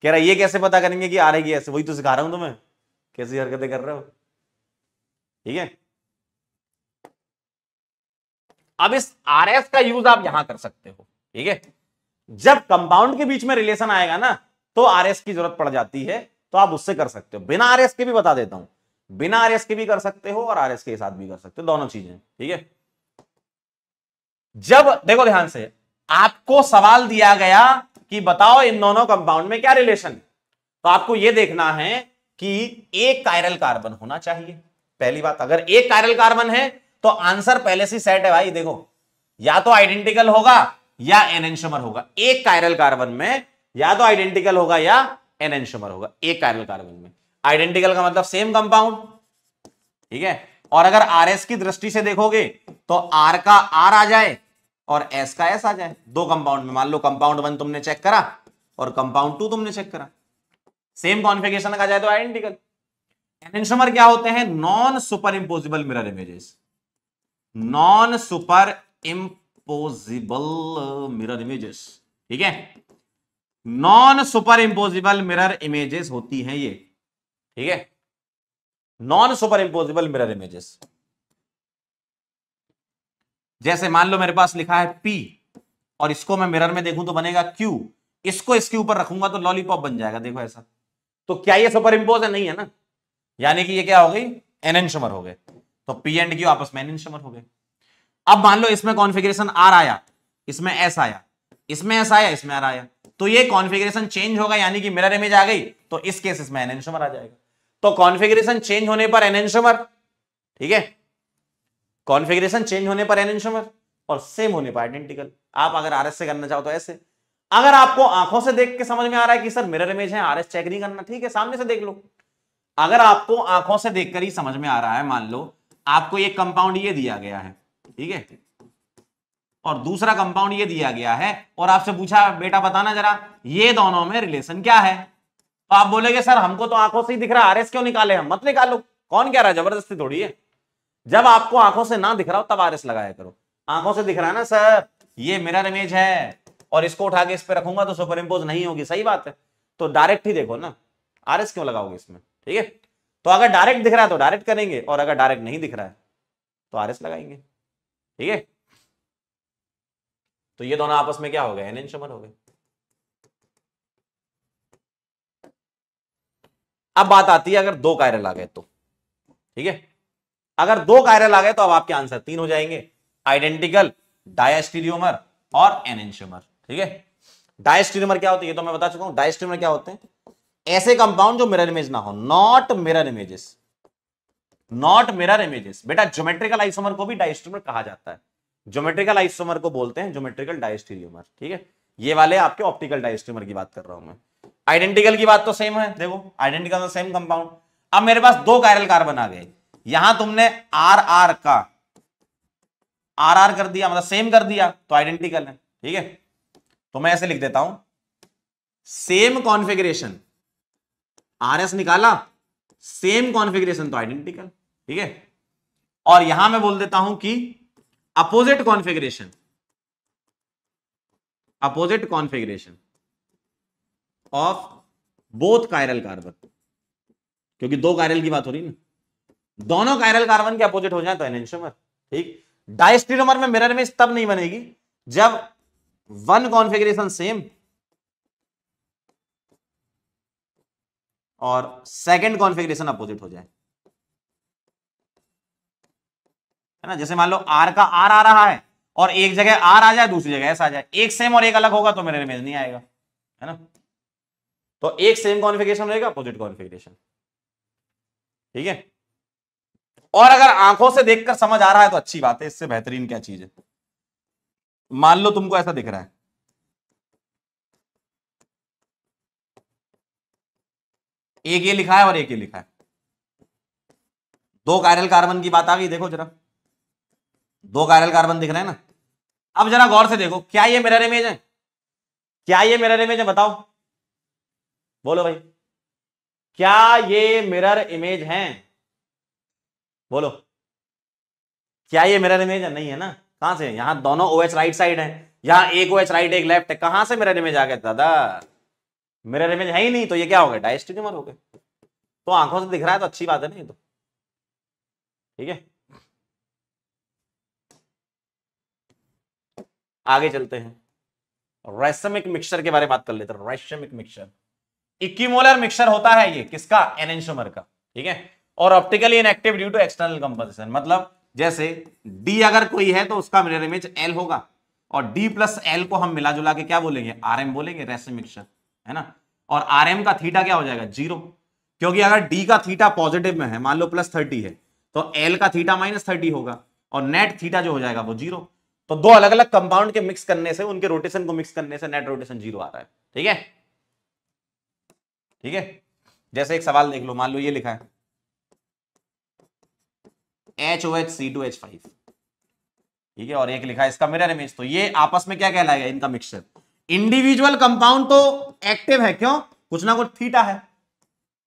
कह रहा ये कैसे पता करेंगे कि आ रहेगी ऐसे वही तो सिखा रहा हूं तुम्हें कैसी हरकतें कर रहे हो ठीक है अब इस आर एस का यूज आप यहां कर सकते हो ठीक है जब कंपाउंड के बीच में रिलेशन आएगा ना तो आरएस की जरूरत पड़ जाती है तो आप उससे कर सकते हो बिना आरएस के भी बता देता हूं बिना आरएस के भी कर सकते हो और आरएस के साथ भी कर सकते हो दोनों चीजें ठीक है जब देखो ध्यान से आपको सवाल दिया गया कि बताओ इन दोनों कंपाउंड में क्या रिलेशन तो आपको यह देखना है कि एक कायरल कार्बन होना चाहिए पहली बात अगर एक कायरल कार्बन है तो आंसर पहले से सेट है भाई देखो या तो आइडेंटिकल होगा या एनेंशमर होगा एक कायरल कार्बन में या तो आइडेंटिकल होगा या एनेंशमर होगा एक कायरल कार्बन में आइडेंटिकल का मतलब सेम कंपाउंड ठीक है और अगर आर एस की दृष्टि से देखोगे तो आर का आर आ जाए और एस का एस आ जाए दो कंपाउंड में मान लो कंपाउंड वन तुमने चेक करा और कंपाउंड टू तुमने चेक करा सेम कॉन्फ़िगरेशन का जाए तो आइडेंटिकल एनेंशमर क्या होते हैं non superimposable mirror images non super imp imposable mirror images ठीक है non superimposable mirror images होती हैं ये ठीक है non superimposable mirror images जैसे मान लो मेरे पास लिखा है पी और इसको मैं मिरर में देखूं तो बनेगा क्यू इसको इसके ऊपर रखूंगा तो लॉलीपॉप बन जाएगा देखो ऐसा तो क्या ये सुपर इम्पोज है नहीं है ना यानी कि ये क्या हो गई शमर हो गए तो पी एंड क्यू आपस में एनशमर हो गए अब मान लो इसमें कॉन्फ़िगरेशन आर आया इसमें एस आया इसमें एस आया इसमें आर आया तो ये कॉन्फ़िगरेशन चेंज होगा यानी कि मिरर इमेज आ गई तो इस केस इसमें एनेंशमर आ जाएगा तो कॉन्फ़िगरेशन चेंज होने पर एनेंशमर ठीक है कॉन्फ़िगरेशन चेंज होने पर एनेंशमर और सेम होने पर आइडेंटिकल आप अगर आर से करना चाहो तो ऐसे अगर आपको आंखों से देख के समझ में आ रहा है कि सर मिरर इमेज है आर चेक नहीं करना ठीक है सामने से देख लो अगर आपको आंखों से देखकर ही समझ में आ रहा है मान लो आपको ये कंपाउंड ये दिया गया है ठीक है और दूसरा कंपाउंड ये दिया गया है और आपसे पूछा बेटा बताना जरा ये दोनों में रिलेशन क्या है तो आप बोलेगे सर हमको तो आंखों से ही दिख रहा है आरएस क्यों निकाले हम मत निकालो कौन कह रहा है जबरदस्ती थोड़ी है जब आपको आंखों से ना दिख रहा हो तब आरएस लगाया करो आंखों से दिख रहा है ना सर ये मिरर इमेज है और इसको उठा के इस पर रखूंगा तो सुपर इम्पोज नहीं होगी सही बात है तो डायरेक्ट ही देखो ना आरएस क्यों लगाओगे इसमें ठीक है तो अगर डायरेक्ट दिख रहा है तो डायरेक्ट करेंगे और अगर डायरेक्ट नहीं दिख रहा है तो आरएस लगाएंगे ठीक है तो ये दोनों आपस में क्या हो गए एन एनशमर हो गए अब बात आती है अगर दो कायरल आ गए तो ठीक है अगर दो कायरल आ गए तो अब आपके आंसर तीन हो जाएंगे आइडेंटिकल डायस्टीरियोमर और एनेंशियोमर ठीक है डायस्टीरियोमर क्या होते हैं ये तो मैं बता चुका हूं डायस्टीरियोमर क्या होते हैं ऐसे कंपाउंड जो मिरर इमेज ना हो not mirror images not mirror images बेटा ज्योमेट्रिकल आइसोमर को भी डाइस्ट्रीमर कहा जाता है ज्योमेट्रिकल आइसोमर को बोलते हैं ज्योमेट्रिकल डाइस्टीरियोमर ठीक है ये वाले आपके ऑप्टिकल डाइस्टीमर की बात कर रहा हूं मैं आइडेंटिकल की बात तो सेम है देखो आइडेंटिकल तो सेम कंपाउंड अब मेरे पास दो कायरल कार्बन आ गए यहां तुमने आर आर का आर आर कर दिया मतलब सेम कर दिया तो आइडेंटिकल है ठीक है तो मैं ऐसे लिख देता हूं सेम कॉन्फ़िगरेशन आर एस निकाला सेम कॉन्फ़िगरेशन तो आइडेंटिकल ठीक है और यहां मैं बोल देता हूं कि opposite configuration opposite configuration of both chiral carbon क्योंकि दो कायरल की बात हो रही है ना दोनों कायरल कार्बन के अपोजिट हो जाए तो एनशियमर ठीक डायस्टीरोमर में मिरर में तब नहीं बनेगी जब वन कॉन्फ़िगरेशन सेम और सेकंड कॉन्फ़िगरेशन अपोजिट हो जाए है ना जैसे मान लो आर का आर आ रहा है और एक जगह आर आ जाए दूसरी जगह ऐसा आ जाए एक सेम और एक अलग होगा तो मेरे इमेज नहीं आएगा है ना तो एक सेम कॉन्फ़िगरेशन रहेगा अपोजिट कॉन्फ़िगरेशन ठीक है और अगर आंखों से देखकर समझ आ रहा है तो अच्छी बात है इससे बेहतरीन क्या चीज है मान लो तुमको ऐसा दिख रहा है एक ये लिखा है और एक ये लिखा है दो कायरल कार्बन की बात आ गई देखो जरा दो कायरल कार्बन दिख रहे हैं ना अब जरा गौर से देखो क्या ये मिरर इमेज है क्या ये मिरर इमेज है बताओ बोलो भाई क्या ये मिरर इमेज है बोलो क्या ये मिरर इमेज है नहीं है ना कहां से यहां दोनों ओएच राइट साइड है यहां एक ओएच राइट एक लेफ्ट है कहां से मिरर इमेज आ गया दादा मिरर इमेज है ही नहीं तो ये क्या हो गया डायस्टिमर हो गए तो आंखों से दिख रहा है तो अच्छी बात है नहीं तो ठीक है आगे चलते हैं रेशमिक मिक्सर के बारे में बात कर लेते हैं रेशमिक मिक्सर इक्कीमोलर मिक्सर होता है ये किसका एनेंशोमर का ठीक है और optically inactive due to external composition मतलब जैसे डी अगर कोई है तो उसका मिरर इमेज एल होगा और डी प्लस एल को हम मिला जुला के क्या बोलेंगे आर एम बोलेंगे रेशम मिक्सर है ना और आर एम का थीटा क्या हो जाएगा जीरो क्योंकि अगर डी का थीटा पॉजिटिव में है मान लो प्लस थर्टी है तो एल का थीटा माइनस थर्टी होगा और नेट थीटा जो हो जाएगा वो जीरो तो दो अलग अलग कंपाउंड के मिक्स करने से उनके रोटेशन को मिक्स करने से नेट रोटेशन जीरो आ रहा है ठीक है ठीक है जैसे एक सवाल देख लो मान लो ये लिखा है H O H C two H five ठीक है और एक लिखा है इसका मिरर इमेज तो ये आपस में क्या कहलाएगा इनका मिक्सचर इंडिविजुअल कंपाउंड तो एक्टिव है क्यों कुछ ना कुछ थीटा है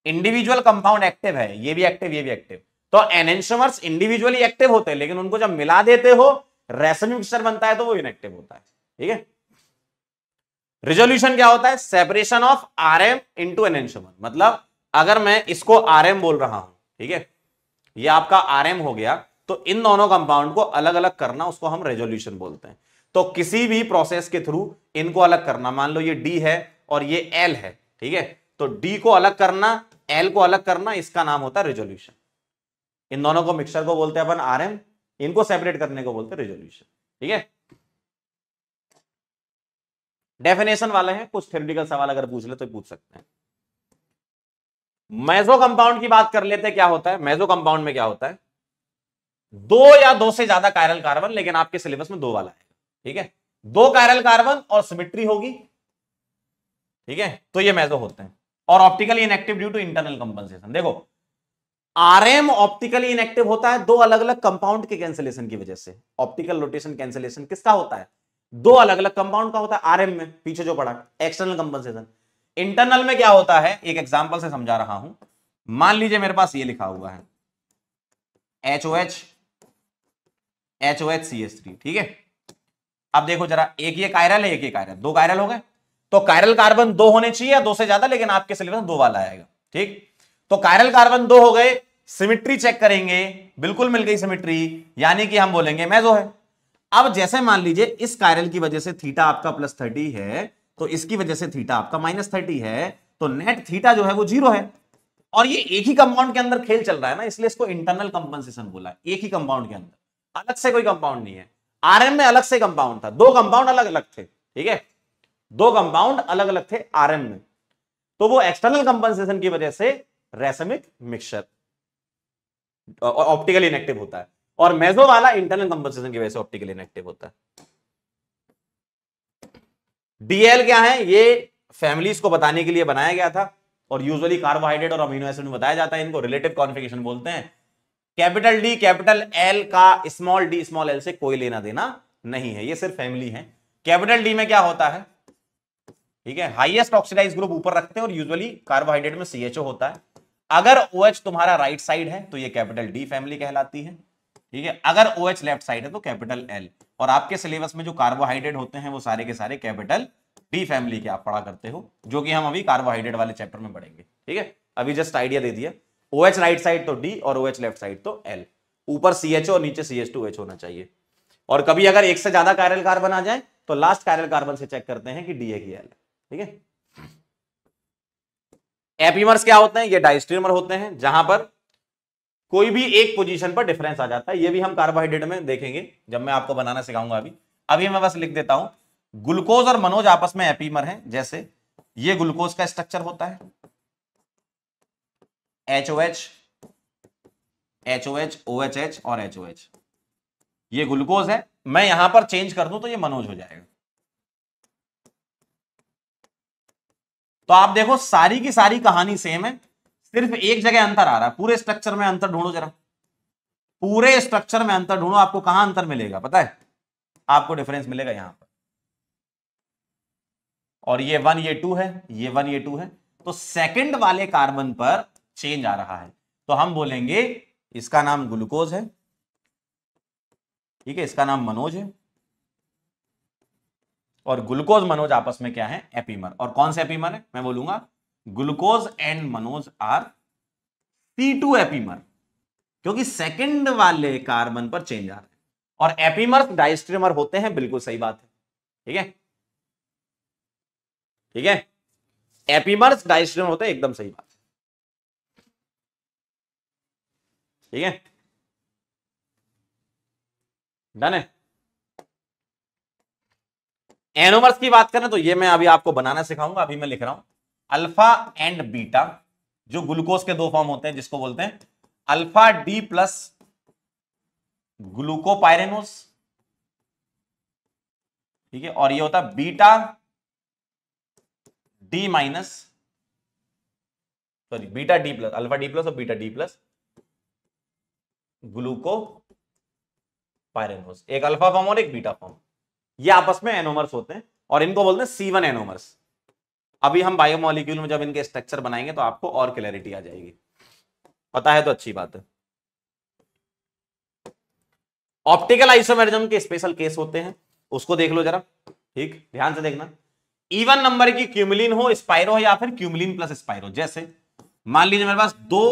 इंडिविजुअल कंपाउंड एक्टिव है ये भी एक्टिव ये भी एक्टिव तो एनेंशमर्स इंडिविजुअली एक्टिव होते हैं लेकिन उनको जब मिला देते हो रेसमी मिक्सचर बनता है तो वो इनएक्टिव होता है ठीक है रिजोल्यूशन क्या होता है separation of R M into N मतलब अगर मैं इसको आर एम बोल रहा हूं ठीक है ये आपका आर एम हो गया तो इन दोनों कंपाउंड को अलग अलग करना उसको हम रेजोल्यूशन बोलते हैं तो किसी भी प्रोसेस के थ्रू इनको अलग करना मान लो ये डी है और ये एल है ठीक है तो डी को अलग करना एल को अलग करना इसका नाम होता है रेजोल्यूशन इन दोनों को मिक्सर को बोलते हैं अपन आर एम इनको सेपरेट करने को बोलते हैं रेजोल्यूशन ठीक है डेफिनेशन वाले हैं कुछ थेरिटिकल सवाल अगर पूछ ले तो पूछ सकते हैं मेजो कंपाउंड की बात कर लेते हैं क्या होता है मेजो कंपाउंड में क्या होता है दो या दो से ज्यादा कायरल कार्बन लेकिन आपके सिलेबस में दो वाला है ठीक है दो कायरल कार्बन और सिमिट्री होगी ठीक है तो ये मेजो होते हैं और optically inactive due to internal compensation देखो आरएम ऑप्टिकली इनएक्टिव होता है दो अलग अलग कंपाउंड के कैंसिलेशन की वजह से ऑप्टिकल रोटेशन कैंसिलेशन किसका होता है दो अलग अलग कंपाउंड का होता है आरएम में पीछे जो पड़ा एक्सटर्नल कंपनसेशन इंटरनल में क्या होता है एक एग्जाम्पल से समझा रहा हूं मान लीजिए मेरे पास ये लिखा हुआ है H O H H O H C S three ठीक है अब देखो जरा एक ये कायरल है एक ये कायरल दो कायरल हो गए तो कायरल कार्बन दो होने चाहिए या दो से ज्यादा लेकिन आपके सिलेबस दो वाला आएगा ठीक तो कायरल कार्बन दो हो गए सिमिट्री चेक करेंगे बिल्कुल मिल गई सिमिट्री यानी कि हम बोलेंगे मेजो है अब जैसे मान लीजिए इस कायरल की वजह से थीटा आपका प्लस थर्टी है तो इसकी वजह से थीटा आपका माइनस थर्टी है तो नेट थीटा जो है वो जीरो है और ये एक ही कंपाउंड के अंदर खेल चल रहा है ना इसलिए इसको इंटरनल कंपनसेशन बोला एक ही कंपाउंड के अंदर अलग से कोई कंपाउंड नहीं है आरएम में अलग से कंपाउंड था दो कंपाउंड अलग अलग थे ठीक है दो कंपाउंड अलग अलग थे आरएम में तो वो एक्सटर्नल कंपनसेशन की वजह से रेसमिक मिक्सर ऑप्टिकल इनएक्टिव होता है और मेजो वाला इंटरनल कंपनसेशन की वजह से ऑप्टिकल इनएक्टिव होता है डीएल क्या है ये फैमिलीज को बताने के लिए बनाया गया था और यूजुअली कार्बोहाइड्रेट और अमीनो एसिड में बताया जाता है इनको रिलेटिव कॉन्फिगेशन बोलते हैं कैपिटल डी कैपिटल एल का स्मॉल डी स्मॉल एल से कोई लेना देना नहीं है ये सिर्फ फैमिली है कैपिटल डी में क्या होता है ठीक है हाइएस्ट ऑक्सीडाइज ग्रुप ऊपर रखते हैं और यूजली कार्बोहाइड्रेट में सीएचओ होता है अगर ओ OH तुम्हारा राइट right साइड है तो ये कैपिटल डी फैमिली कहलाती है ठीक है अगर ओ OH लेफ्ट साइड है तो कैपिटल एल और आपके सिलेबस में जो कार्बोहाइड्रेट होते हैं वो सारे के सारे कैपिटल डी फैमिली के आप पढ़ा करते हो जो कि हम अभी कार्बोहाइड्रेट वाले चैप्टर में पढ़ेंगे ठीक है अभी जस्ट आइडिया दे दिया ओ OH राइट साइड तो डी और ओ OH लेफ्ट साइड तो एल ऊपर सी एच और नीचे सी एच टू एच होना चाहिए और कभी अगर एक से ज्यादा कार्बन आ जाए तो लास्ट कार्बन से चेक करते हैं कि डी है कि एल ठीक है एपीमर्स क्या होते हैं ये डाइस्ट्रीमर होते हैं जहां पर कोई भी एक पोजीशन पर डिफरेंस आ जाता है ये भी हम कार्बोहाइड्रेट में देखेंगे जब मैं आपको बनाना सिखाऊंगा अभी अभी मैं बस लिख देता हूं ग्लूकोज और मनोज आपस में एपीमर हैं जैसे ये ग्लूकोज का स्ट्रक्चर होता है H O H H O H O H H और एच ओ एच ये ग्लूकोज है मैं यहां पर चेंज कर दूं तो ये मनोज हो जाएगा तो आप देखो सारी की सारी कहानी सेम है सिर्फ एक जगह अंतर आ रहा है पूरे स्ट्रक्चर में अंतर ढूंढो जरा पूरे स्ट्रक्चर में अंतर ढूंढो आपको कहां अंतर मिलेगा पता है आपको डिफरेंस मिलेगा यहां पर और ये वन ये टू है ये वन ये टू है तो सेकंड वाले कार्बन पर चेंज आ रहा है तो हम बोलेंगे इसका नाम ग्लूकोज है ठीक है इसका नाम मनोज है और ग्लूकोज मनोज आपस में क्या है एपीमर और कौन से एपीमर है मैं बोलूंगा glucose and mannose are C two epimer क्योंकि सेकंड वाले कार्बन पर चेंज आ रहा है और एपीमर डाइस्ट्रीमर होते हैं बिल्कुल सही बात है ठीक है ठीक है एपीमर्स डाइस्ट्रीमर होते हैं एकदम सही बात है ठीक है डन है एनोमर्स की बात करें तो ये मैं अभी आपको बनाना सिखाऊंगा अभी मैं लिख रहा हूं अल्फा एंड बीटा जो ग्लूकोज के दो फॉर्म होते हैं जिसको बोलते हैं अल्फा डी प्लस ग्लूकोपायरेनोस ठीक है और ये होता है beta D minus sorry beta D plus alpha D plus और beta D plus glucopyranose एक अल्फा फॉर्म और एक बीटा फॉर्म ये आपस में एनोमर्स होते हैं और इनको बोलते हैं सीवन एनोमर्स अभी हम बायोमोलिक्यूल में जब इनके स्ट्रक्चर बनाएंगे तो आपको और क्लैरिटी आ जाएगी पता है तो अच्छी बात है ऑप्टिकल आइसोमेरिज्म के स्पेशल केस होते हैं उसको देख लो जरा ठीक ध्यान से देखना इवन e नंबर की क्यूमिलीन हो स्पाइरो हो या फिर क्यूमलिन प्लस स्पाइरो जैसे मान लीजिए मेरे पास दो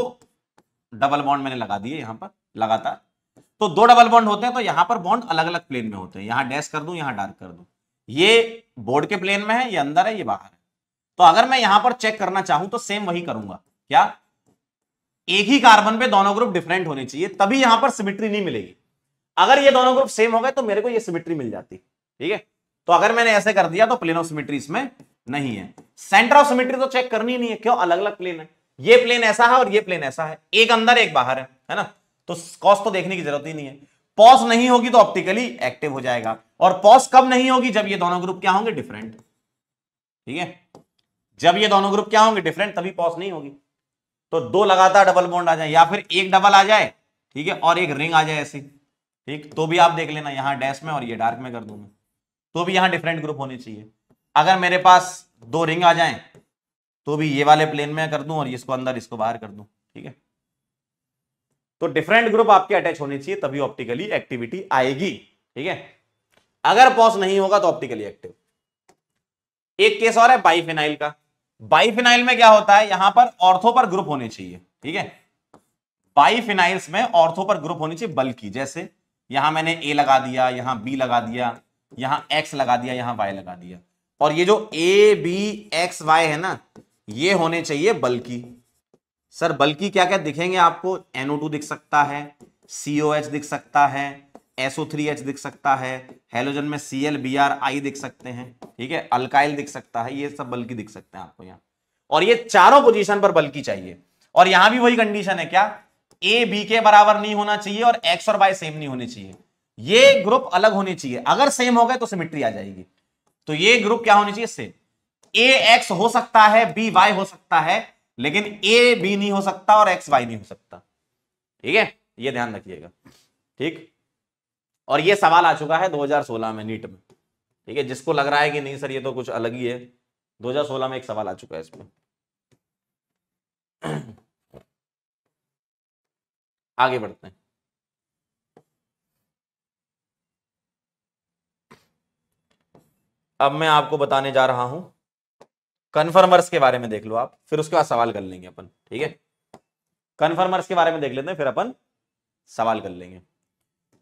डबल बॉन्ड मैंने लगा दिए यहां पर लगातार तो दो डबल बॉन्ड होते हैं तो यहां पर बॉन्ड अलग अलग प्लेन में होते हैं यहां डैश कर दू यहां डार्क कर दू ये बोर्ड के प्लेन में है ये अंदर है ये बाहर है तो अगर मैं यहां पर चेक करना चाहूं तो सेम वही करूंगा क्या एक ही कार्बन पे दोनों ग्रुप डिफरेंट होने चाहिए तभी यहां पर सिमिट्री नहीं मिलेगी अगर ये दोनों ग्रुप सेम हो गए तो मेरे को ये सिमिट्री मिल जाती ठीक है तो अगर मैंने ऐसे कर दिया तो प्लेन ऑफ सिमिट्री इसमें नहीं है सेंटर ऑफ सिमिट्री तो चेक करनी नहीं है क्यों अलग अलग प्लेन है ये प्लेन ऐसा है और ये प्लेन ऐसा है एक अंदर एक बाहर है है ना तो कॉस तो देखने की जरूरत ही नहीं है पॉज नहीं होगी तो ऑप्टिकली एक्टिव हो जाएगा और पॉज कब नहीं होगी जब ये दोनों ग्रुप क्या होंगे डिफरेंट ठीक है जब ये दोनों ग्रुप क्या होंगे डिफरेंट तभी पॉस नहीं होगी तो दो लगातार डबल बॉन्ड आ जाए या फिर एक डबल आ जाए ठीक है और एक रिंग आ जाए ऐसी ठीक तो भी आप देख लेना यहां डैश में और ये डार्क में कर दूंगा तो भी यहां डिफरेंट ग्रुप होने चाहिए अगर मेरे पास दो रिंग आ जाए तो भी ये वाले प्लेन में कर दूं और इसको अंदर इसको बाहर कर दूं ठीक है तो डिफरेंट ग्रुप आपके अटैच होने चाहिए तभी ऑप्टिकली एक्टिविटी आएगी ठीक है अगर पॉस नहीं होगा तो ऑप्टिकली एक्टिव एक केस और है बाईफिनाइल का बाईफिनाइल में क्या होता है यहां पर ऑर्थो पर ग्रुप होने चाहिए ठीक है बाईफिनाइल्स में ऑर्थो पर ग्रुप होने चाहिए बल्कि जैसे यहां मैंने ए लगा दिया यहां बी लगा दिया यहां एक्स लगा दिया यहां वाई लगा दिया और ये जो ए बी एक्स वाई है ना ये होने चाहिए बल्कि सर बल्कि क्या क्या दिखेंगे आपको टू दिख सकता है एच दिख सकता है एच दिख सकता है हेलोजन में बी आर आई दिख सकते हैं ठीक है अल्काइल दिख सकता है ये सब बल्कि दिख सकते हैं आपको यहाँ और ये चारों पोजीशन पर बल्कि चाहिए और यहां भी वही कंडीशन है क्या ए बी के बराबर नहीं होना चाहिए और एक्स और वाई सेम नहीं होने चाहिए ये ग्रुप अलग होने चाहिए अगर सेम हो गए तो सिमिट्री आ जाएगी तो ये ग्रुप क्या होने चाहिए सेम ए एक्स हो सकता है बी वाई हो सकता है लेकिन ए बी नहीं हो सकता और एक्स वाई नहीं हो सकता ठीक है ये ध्यान रखिएगा ठीक और ये सवाल आ चुका है 2016 में नीट में ठीक है जिसको लग रहा है कि नहीं सर ये तो कुछ अलग ही है 2016 में एक सवाल आ चुका है इसमें आगे बढ़ते हैं अब मैं आपको बताने जा रहा हूं कन्फर्मर्स के बारे में देख लो आप फिर उसके बाद सवाल कर लेंगे अपन ठीक है कन्फर्मर्स के बारे में देख लेते हैं फिर अपन सवाल कर लेंगे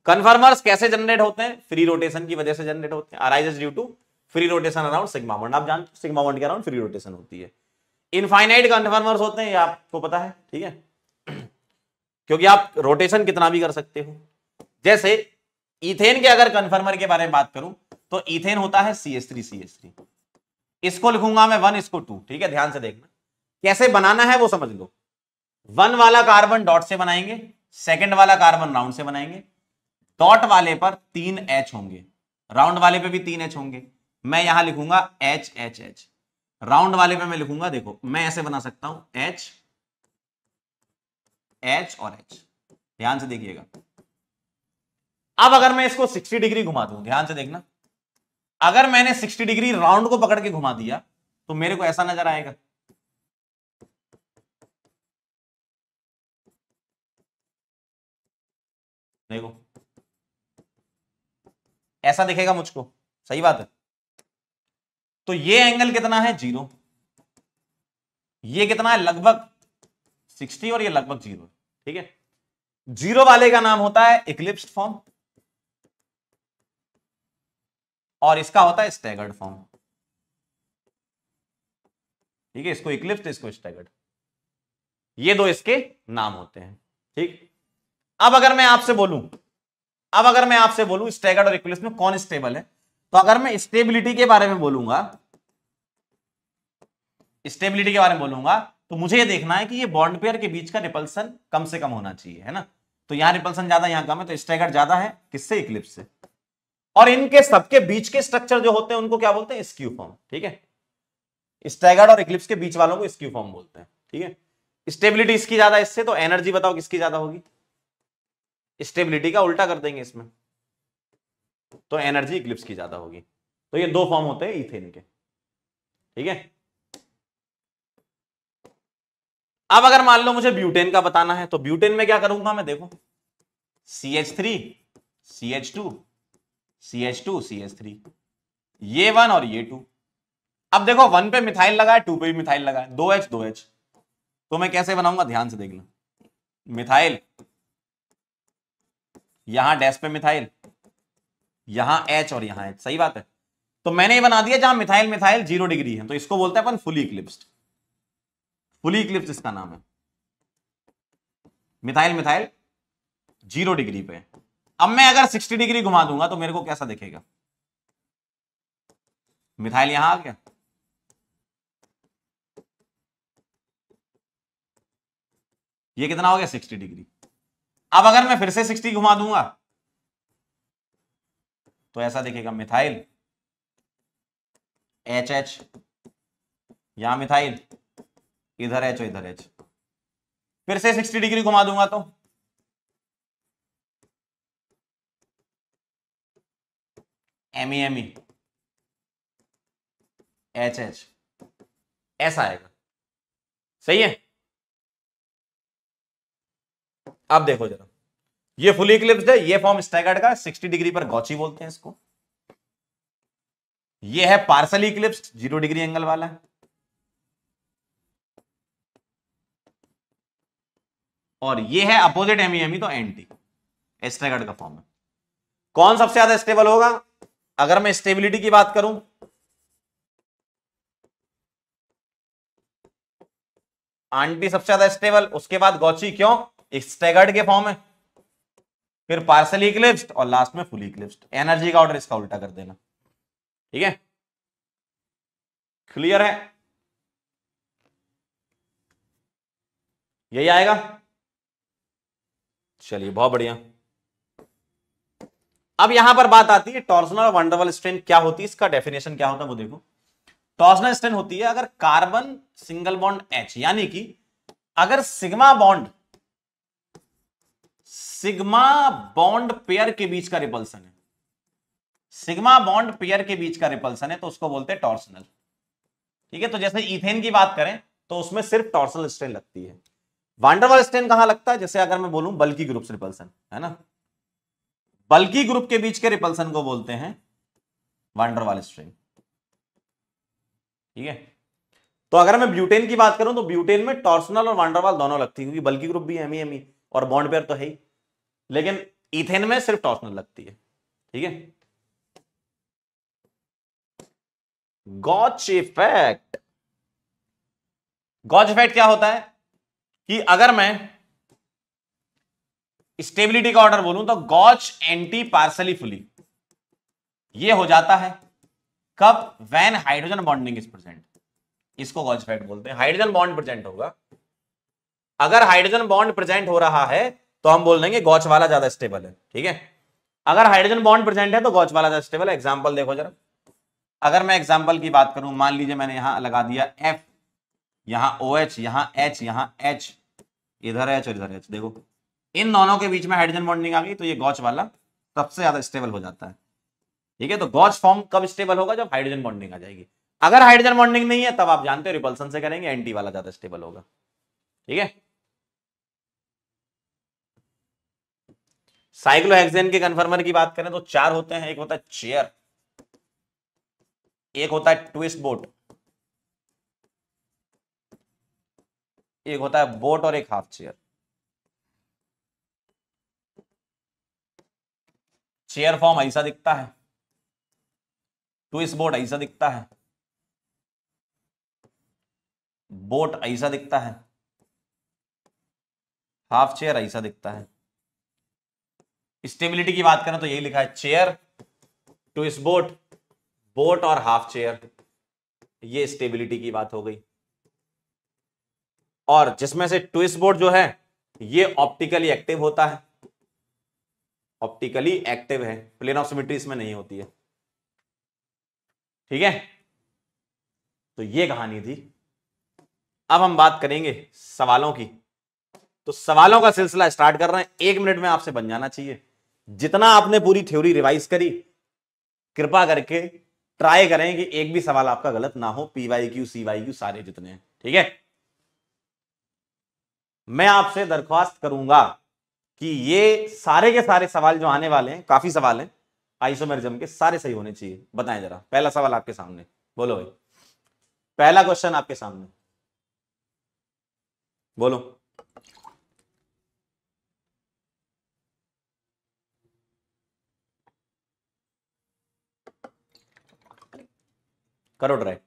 कन्फर्मर्स कैसे जनरेट होते हैं फ्री रोटेशन की वजह से जनरेट होते हैं arises due to free rotation around sigma one आप जानते सिग्मा वन के अराउंड फ्री रोटेशन होती है इनफाइनाइट कन्फर्मर्स होते हैं ये आपको पता है ठीक है क्योंकि आप रोटेशन कितना भी कर सकते हो जैसे इथेन के अगर कन्फर्मर के बारे में बात करूं तो इथेन होता है C S three C S three इसको लिखूंगा मैं वन इसको टू ठीक है ध्यान से देखना कैसे बनाना है वो समझ लो वन वाला कार्बन डॉट से बनाएंगे सेकंड वाला कार्बन राउंड से बनाएंगे डॉट वाले पर तीन एच होंगे राउंड वाले पे भी तीन एच होंगे मैं यहां लिखूंगा एच एच एच राउंड वाले पे मैं लिखूंगा देखो मैं ऐसे बना सकता हूं एच एच और एच ध्यान से देखिएगा अब अगर मैं इसको 60 डिग्री घुमा दू ध्यान से देखना अगर मैंने 60 डिग्री राउंड को पकड़ के घुमा दिया तो मेरे को ऐसा नजर आएगा देखो ऐसा दिखेगा मुझको सही बात है तो ये एंगल कितना है जीरो ये कितना है लगभग 60 और ये लगभग जीरो ठीक है जीरो वाले का नाम होता है इक्लिप्स फॉर्म और इसका होता है स्टैगर्ड फॉर्म ठीक है इसको इक्लिप्स इसको स्टैगर्ड ये दो इसके नाम होते हैं ठीक अब अगर मैं आपसे बोलूं अब अगर मैं आपसे बोलूं स्टैगर्ड और इक्लिप्स में कौन स्टेबल है तो अगर मैं स्टेबिलिटी के बारे में बोलूंगा स्टेबिलिटी के बारे में बोलूंगा तो मुझे ये देखना है कि ये बॉन्ड पेयर के बीच का रिपल्सन कम से कम होना चाहिए है ना तो यहां रिपल्सन ज्यादा यहां कम है तो स्टैगर्ड ज्यादा है किससे इक्लिप्स से और इनके सबके बीच के स्ट्रक्चर जो होते हैं उनको क्या बोलते हैं स्क्यू फॉर्म ठीक है स्टैगर्ड और इक्लिप्स के बीच वालों को स्क्यू फॉर्म बोलते हैं ठीक है स्टेबिलिटी इसकी ज्यादा इससे तो एनर्जी बताओ किसकी ज्यादा होगी स्टेबिलिटी का उल्टा कर देंगे इसमें तो एनर्जी इक्लिप्स की ज्यादा होगी तो ये दो फॉर्म होते हैं इथेन के ठीक है अब अगर मान लो मुझे ब्यूटेन का बताना है तो ब्यूटेन में क्या करूंगा मैं देखो C H three C H two C H two C H three ये वन और ये टू अब देखो वन पे मिथाइल लगा है टू पे भी मिथाइल लगा है दो एच दो एच तो मैं कैसे बनाऊंगा ध्यान से देखना मिथाइल यहां डैश पे मिथाइल यहां एच और यहां एच सही बात है तो मैंने ये बना दिया जहां मिथाइल मिथाइल जीरो डिग्री है तो इसको बोलते हैं अपन फुली इक्लिप्स्ड फुली इक्लिप्स इसका नाम है मिथाइल मिथाइल जीरो डिग्री पे अब मैं अगर 60 डिग्री घुमा दूंगा तो मेरे को कैसा दिखेगा मिथाइल यहां आ गया ये कितना हो गया 60 डिग्री अब अगर मैं फिर से 60 घुमा दूंगा तो ऐसा दिखेगा मिथाइल एच एच यहां मिथाइल इधर एच इधर एच फिर से 60 डिग्री घुमा दूंगा तो M M E H H ऐसा आएगा सही है अब देखो जरा ये फुल इक्लिप्स है ये फॉर्म स्टैगर्ड का 60 डिग्री पर गौची बोलते हैं इसको ये है partial eclipse zero degree angle वाला और ये है अपोजिट एमईएमई e e, तो एंटी स्टैगर्ड का फॉर्म है कौन सबसे ज्यादा स्टेबल होगा अगर मैं स्टेबिलिटी की बात करूं आंटी सबसे ज्यादा स्टेबल उसके बाद गौची क्यों स्टेगर्ड के फॉर्म है फिर पार्सल इक्लिप्स्ड और लास्ट में फुल इक्लिप्स्ड एनर्जी का ऑर्डर इसका उल्टा कर देना ठीक है क्लियर है यही आएगा चलिए बहुत बढ़िया अब यहां पर बात आती है टॉर्सनल वंडरवल स्ट्रेन क्या होती है इसका डेफिनेशन क्या होता है वो देखो टॉर्सनल स्ट्रेन होती है अगर कार्बन सिंगल बॉन्ड एच यानी कि अगर sigma bond sigma bond pair के बीच का रिपल्सन है सिग्मा बॉन्ड पेयर के बीच का रिपल्सन है तो उसको बोलते हैं टॉर्सनल ठीक है तो जैसे इथेन की बात करें तो उसमें सिर्फ टॉर्सनल स्ट्रेन लगती है वांडरवल स्ट्रेन कहां लगता है जैसे अगर मैं बोलूं बल्कि ग्रुप रिपल्सन है ना बल्कि ग्रुप के बीच के रिपल्सन को बोलते हैं वांडर स्ट्रिंग ठीक है तो अगर मैं ब्यूटेन की बात करूं तो ब्यूटेन में टॉर्सनल और वांडरवाल दोनों लगती है क्योंकि बल्कि ग्रुप भी एम ही ही और बॉन्ड पेयर तो है ही लेकिन इथेन में सिर्फ टॉर्सनल लगती है ठीक है गॉच इफेक्ट गॉच इफेक्ट क्या होता है कि अगर मैं स्टेबिलिटी का ऑर्डर बोलूं तो गॉच एंटी पार्सली फुली ये हो जाता है कब when hydrogen bonding is present इसको गॉच फैक्ट बोलते हैं हाइड्रोजन बॉन्ड प्रेजेंट होगा अगर हाइड्रोजन बॉन्ड प्रेजेंट हो रहा है तो हम बोल देंगे गॉच वाला ज्यादा स्टेबल है ठीक है अगर हाइड्रोजन बॉन्ड प्रेजेंट है तो गॉच वाला ज्यादा स्टेबल है एग्जाम्पल देखो जरा अगर मैं एग्जाम्पल की बात करूं मान लीजिए मैंने यहां लगा दिया एफ यहां ओ OH, एच यहां एच यहां एच इधर एच और इधर एच देखो इन दोनों के बीच में हाइड्रोजन बॉन्डिंग आ गई तो ये गॉच वाला सबसे ज्यादा स्टेबल हो जाता है ठीक है तो गॉच फॉर्म कब स्टेबल होगा जब हाइड्रोजन बॉन्डिंग आ जाएगी अगर हाइड्रोजन बॉन्डिंग नहीं है तब आप जानते हो रिपल्सन से करेंगे एंटी वाला ज्यादा स्टेबल होगा ठीक है साइक्लोहेक्सेन के कन्फर्मर की बात करें तो चार होते हैं एक होता है चेयर एक होता है ट्विस्ट बोट एक होता है बोट और एक हाफ चेयर चेयर फॉर्म ऐसा दिखता है ट्विस्ट बोट ऐसा दिखता है बोट ऐसा दिखता है हाफ चेयर ऐसा दिखता है स्टेबिलिटी की बात करें तो यही लिखा है चेयर ट्विस्ट बोट बोट और हाफ चेयर ये स्टेबिलिटी की बात हो गई और जिसमें से ट्विस्ट बोर्ड जो है ये ऑप्टिकली एक्टिव होता है ऑप्टिकली एक्टिव है प्लेन ऑफ सिमिट्री इसमें नहीं होती है ठीक है तो ये कहानी थी अब हम बात करेंगे सवालों की तो सवालों का सिलसिला स्टार्ट कर रहे हैं एक मिनट में आपसे बन जाना चाहिए जितना आपने पूरी थ्योरी रिवाइज करी कृपा करके ट्राई करें कि एक भी सवाल आपका गलत ना हो पीवाई क्यू सीवाई क्यू सारे जितने हैं ठीक है मैं आपसे दरख्वास्त करूंगा कि ये सारे के सारे सवाल जो आने वाले हैं काफी सवाल हैं आइसोमेरिज्म के सारे सही होने चाहिए बताएं जरा पहला सवाल आपके सामने बोलो भाई पहला क्वेश्चन आपके सामने बोलो करो ड्राइव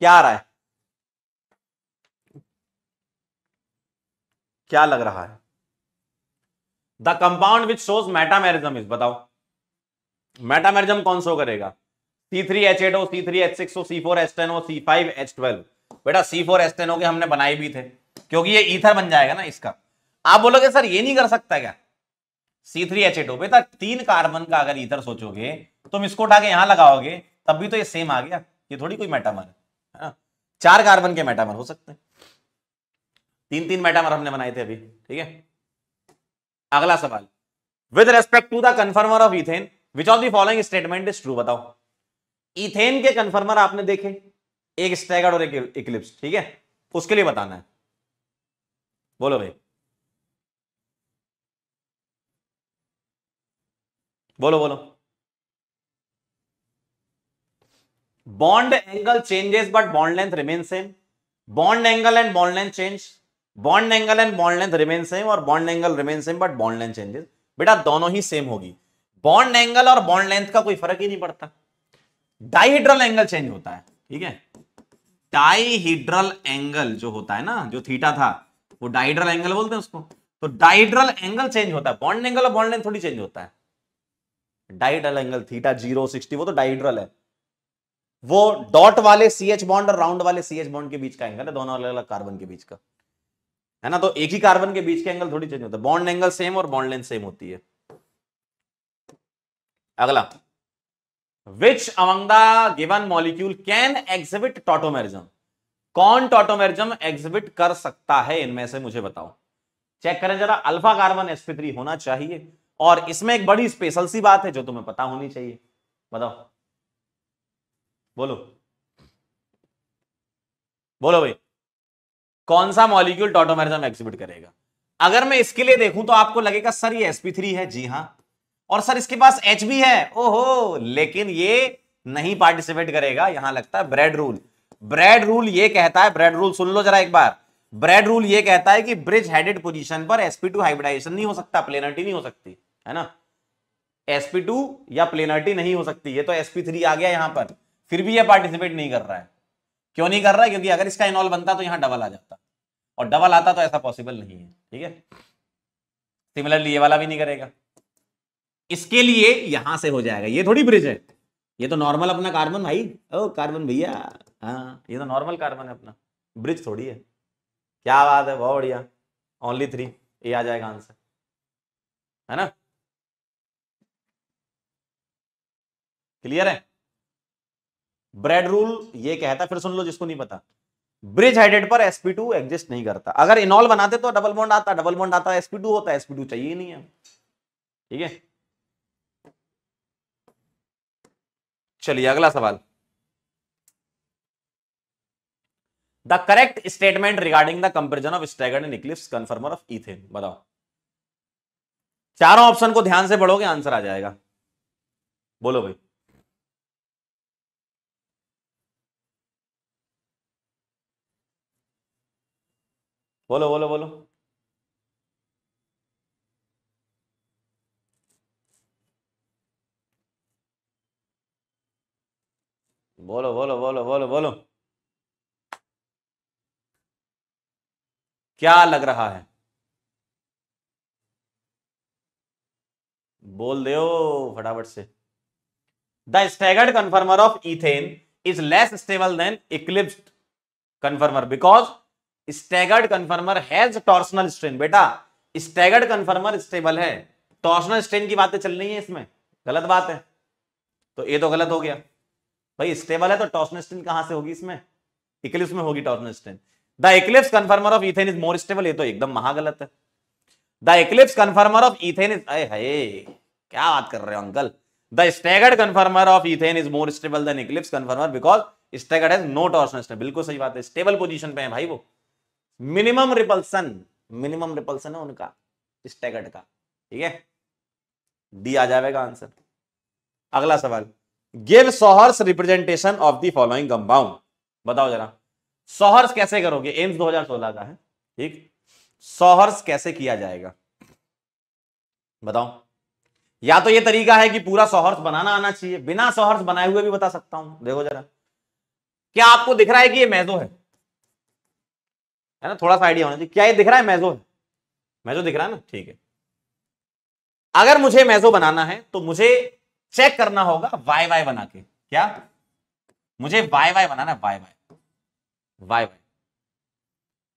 क्या आ रहा है क्या लग रहा है the compound which shows metamerism is बताओ मेटामेरिज्म कौन शो करेगा C three H eight O C three H six O C four H ten O C five H twelve बेटा C four H ten O के हमने बनाए भी थे क्योंकि ये ईथर बन जाएगा ना इसका आप बोलोगे सर ये नहीं कर सकता क्या C three H eight O बेटा तीन कार्बन का अगर ईथर सोचोगे तुम इसको उठा के यहां लगाओगे तब भी तो ये सेम आ गया ये थोड़ी कोई मेटामर है हाँ। चार कार्बन के मेटामर हो सकते हैं तीन तीन मेटामर हमने बनाए थे अभी ठीक है अगला सवाल with respect to the conformer of ethane which of the following statement is true बताओ इथेन के कन्फर्मर आपने देखे एक स्टैगर्ड और एक इक्लिप्स ठीक है उसके लिए बताना है बोलो भाई बोलो बोलो Bond angle changes but bond length remains same. Bond angle and bond length change. Bond angle and bond length remains same और bond angle remains same but bond length changes. बेटा दोनों ही सेम होगी बॉन्ड एंगल और bond length का कोई फर्क ही नहीं पड़ता डाइहिड्रल एंगल चेंज होता है ठीक है डाइहिड्रल एंगल जो होता है ना जो थीटा था वो डाइड्रल एंगल बोलते हैं उसको तो डाइड्रल एंगल चेंज होता है बॉन्ड एंगल और बॉन्ड लेंथ थोड़ी चेंज होता है dihedral angle theta zero sixty वो तो डाइड्रल है वो डॉट वाले सी एच बॉन्ड और राउंड वाले सी एच बॉन्ड के बीच का एंगल है दोनों अलग अलग कार्बन के बीच का है ना तो एक ही कार्बन के बीच का एंगल थोड़ी चेंज होता है बॉन्ड एंगल सेम और बॉन्ड लेंथ सेम होती है अगला which among the given molecule can exhibit tautomerism कौन टॉटोमेरिज्म एग्जिबिट कर सकता है इनमें से मुझे बताओ चेक करें जरा अल्फा कार्बन sp3 होना चाहिए और इसमें एक बड़ी स्पेशल सी बात है जो तुम्हें पता होनी चाहिए बताओ बोलो बोलो भाई कौन सा मॉलिक्यूल टॉटोमेरिजम एक्सिबिट करेगा अगर मैं इसके लिए देखूं तो आपको लगेगा सर ये sp3 है जी हाँ और सर इसके पास एच भी है ओहो लेकिन ये नहीं पार्टिसिपेट करेगा यहां लगता है ब्रेड रूल ब्रेड रूल ये कहता है ब्रेड रूल सुन लो जरा एक बार ब्रेड रूल ये कहता है कि ब्रिज हेडेड पोजीशन पर sp2 हाइब्रिडाइजेशन नहीं हो सकता प्लेनर्टी नहीं हो सकती है ना sp2 या प्लेनर्टी नहीं हो सकती ये तो sp3 आ गया यहां पर फिर भी ये पार्टिसिपेट नहीं कर रहा है क्यों नहीं कर रहा है क्योंकि अगर इसका इनॉल बनता तो यहाँ डबल आ जाता और डबल आता तो ऐसा पॉसिबल नहीं है ठीक है सिमिलरली ये वाला भी नहीं करेगा इसके लिए यहां से हो जाएगा ये थोड़ी ब्रिज है ये तो नॉर्मल अपना कार्बन भाई ओ कार्बन भैया हाँ ये तो नॉर्मल कार्बन है अपना ब्रिज थोड़ी है क्या बात है बहुत बढ़िया ओनली थ्री ये आ जाएगा आंसर है ना क्लियर है ब्रेड रूल ये कहता फिर सुन लो जिसको नहीं पता ब्रिज हाइडेड पर एसपी टू एग्जिस्ट नहीं करता अगर इनॉल बनाते तो डबल बॉन्ड आता डबल बॉन्ड आता एसपी टू होता एसपी टू चाहिए नहीं है ठीक है चलिए अगला सवाल the correct statement regarding the comparison of staggered and eclipse conformer of ethane बताओ चारों ऑप्शन को ध्यान से पढ़ोगे आंसर आ जाएगा बोलो भाई बोलो बोलो बोलो बोलो बोलो बोलो बोलो बोलो क्या लग रहा है बोल दो फटाफट से the staggered conformer of ethane is less stable than eclipse conformer because staggered conformer has torsional strain बेटा स्टेगर्ड कन्फर्मर स्टेबल है टॉर्सनल स्ट्रेन की बातें चल रही है इसमें गलत बात है तो ये तो गलत हो गया भाई स्टेबल है तो टॉर्सनल स्ट्रेन कहां से होगी इसमें इक्लिप्स में होगी torsional strain the eclipse conformer of ethane is more stable ये तो एकदम महागलत है the eclipse conformer of ethane is अरे है क्या बात कर रहे हो uncle the staggered conformer of ethane is more stable than eclipse conformer because staggered has no torsional strain बिल्कुल सही बात है स्टेबल पोजीशन पे है भाई वो मिनिमम रिपल्सन मिनिमम रिपल्सन है उनका स्टैगर्ड का ठीक है डी आ जाएगा आंसर अगला सवाल give sawhorse representation of the following compound बताओ जरा सोहर्स कैसे करोगे एम्स 2016 का है ठीक सोहर्स कैसे किया जाएगा बताओ या तो ये तरीका है कि पूरा सोहर्स बनाना आना चाहिए बिना सोहर्स बनाए हुए भी बता सकता हूं देखो जरा क्या आपको दिख रहा है कि ये मैजो है है ना थोड़ा सा आइडिया होना चाहिए क्या ये दिख रहा है मैजो है मैजो दिख रहा है ना ठीक है अगर मुझे मैजो बनाना है तो मुझे चेक करना होगा वाई वाई बना के क्या मुझे वाई वाई बनाना है वाई वाई वाई वाई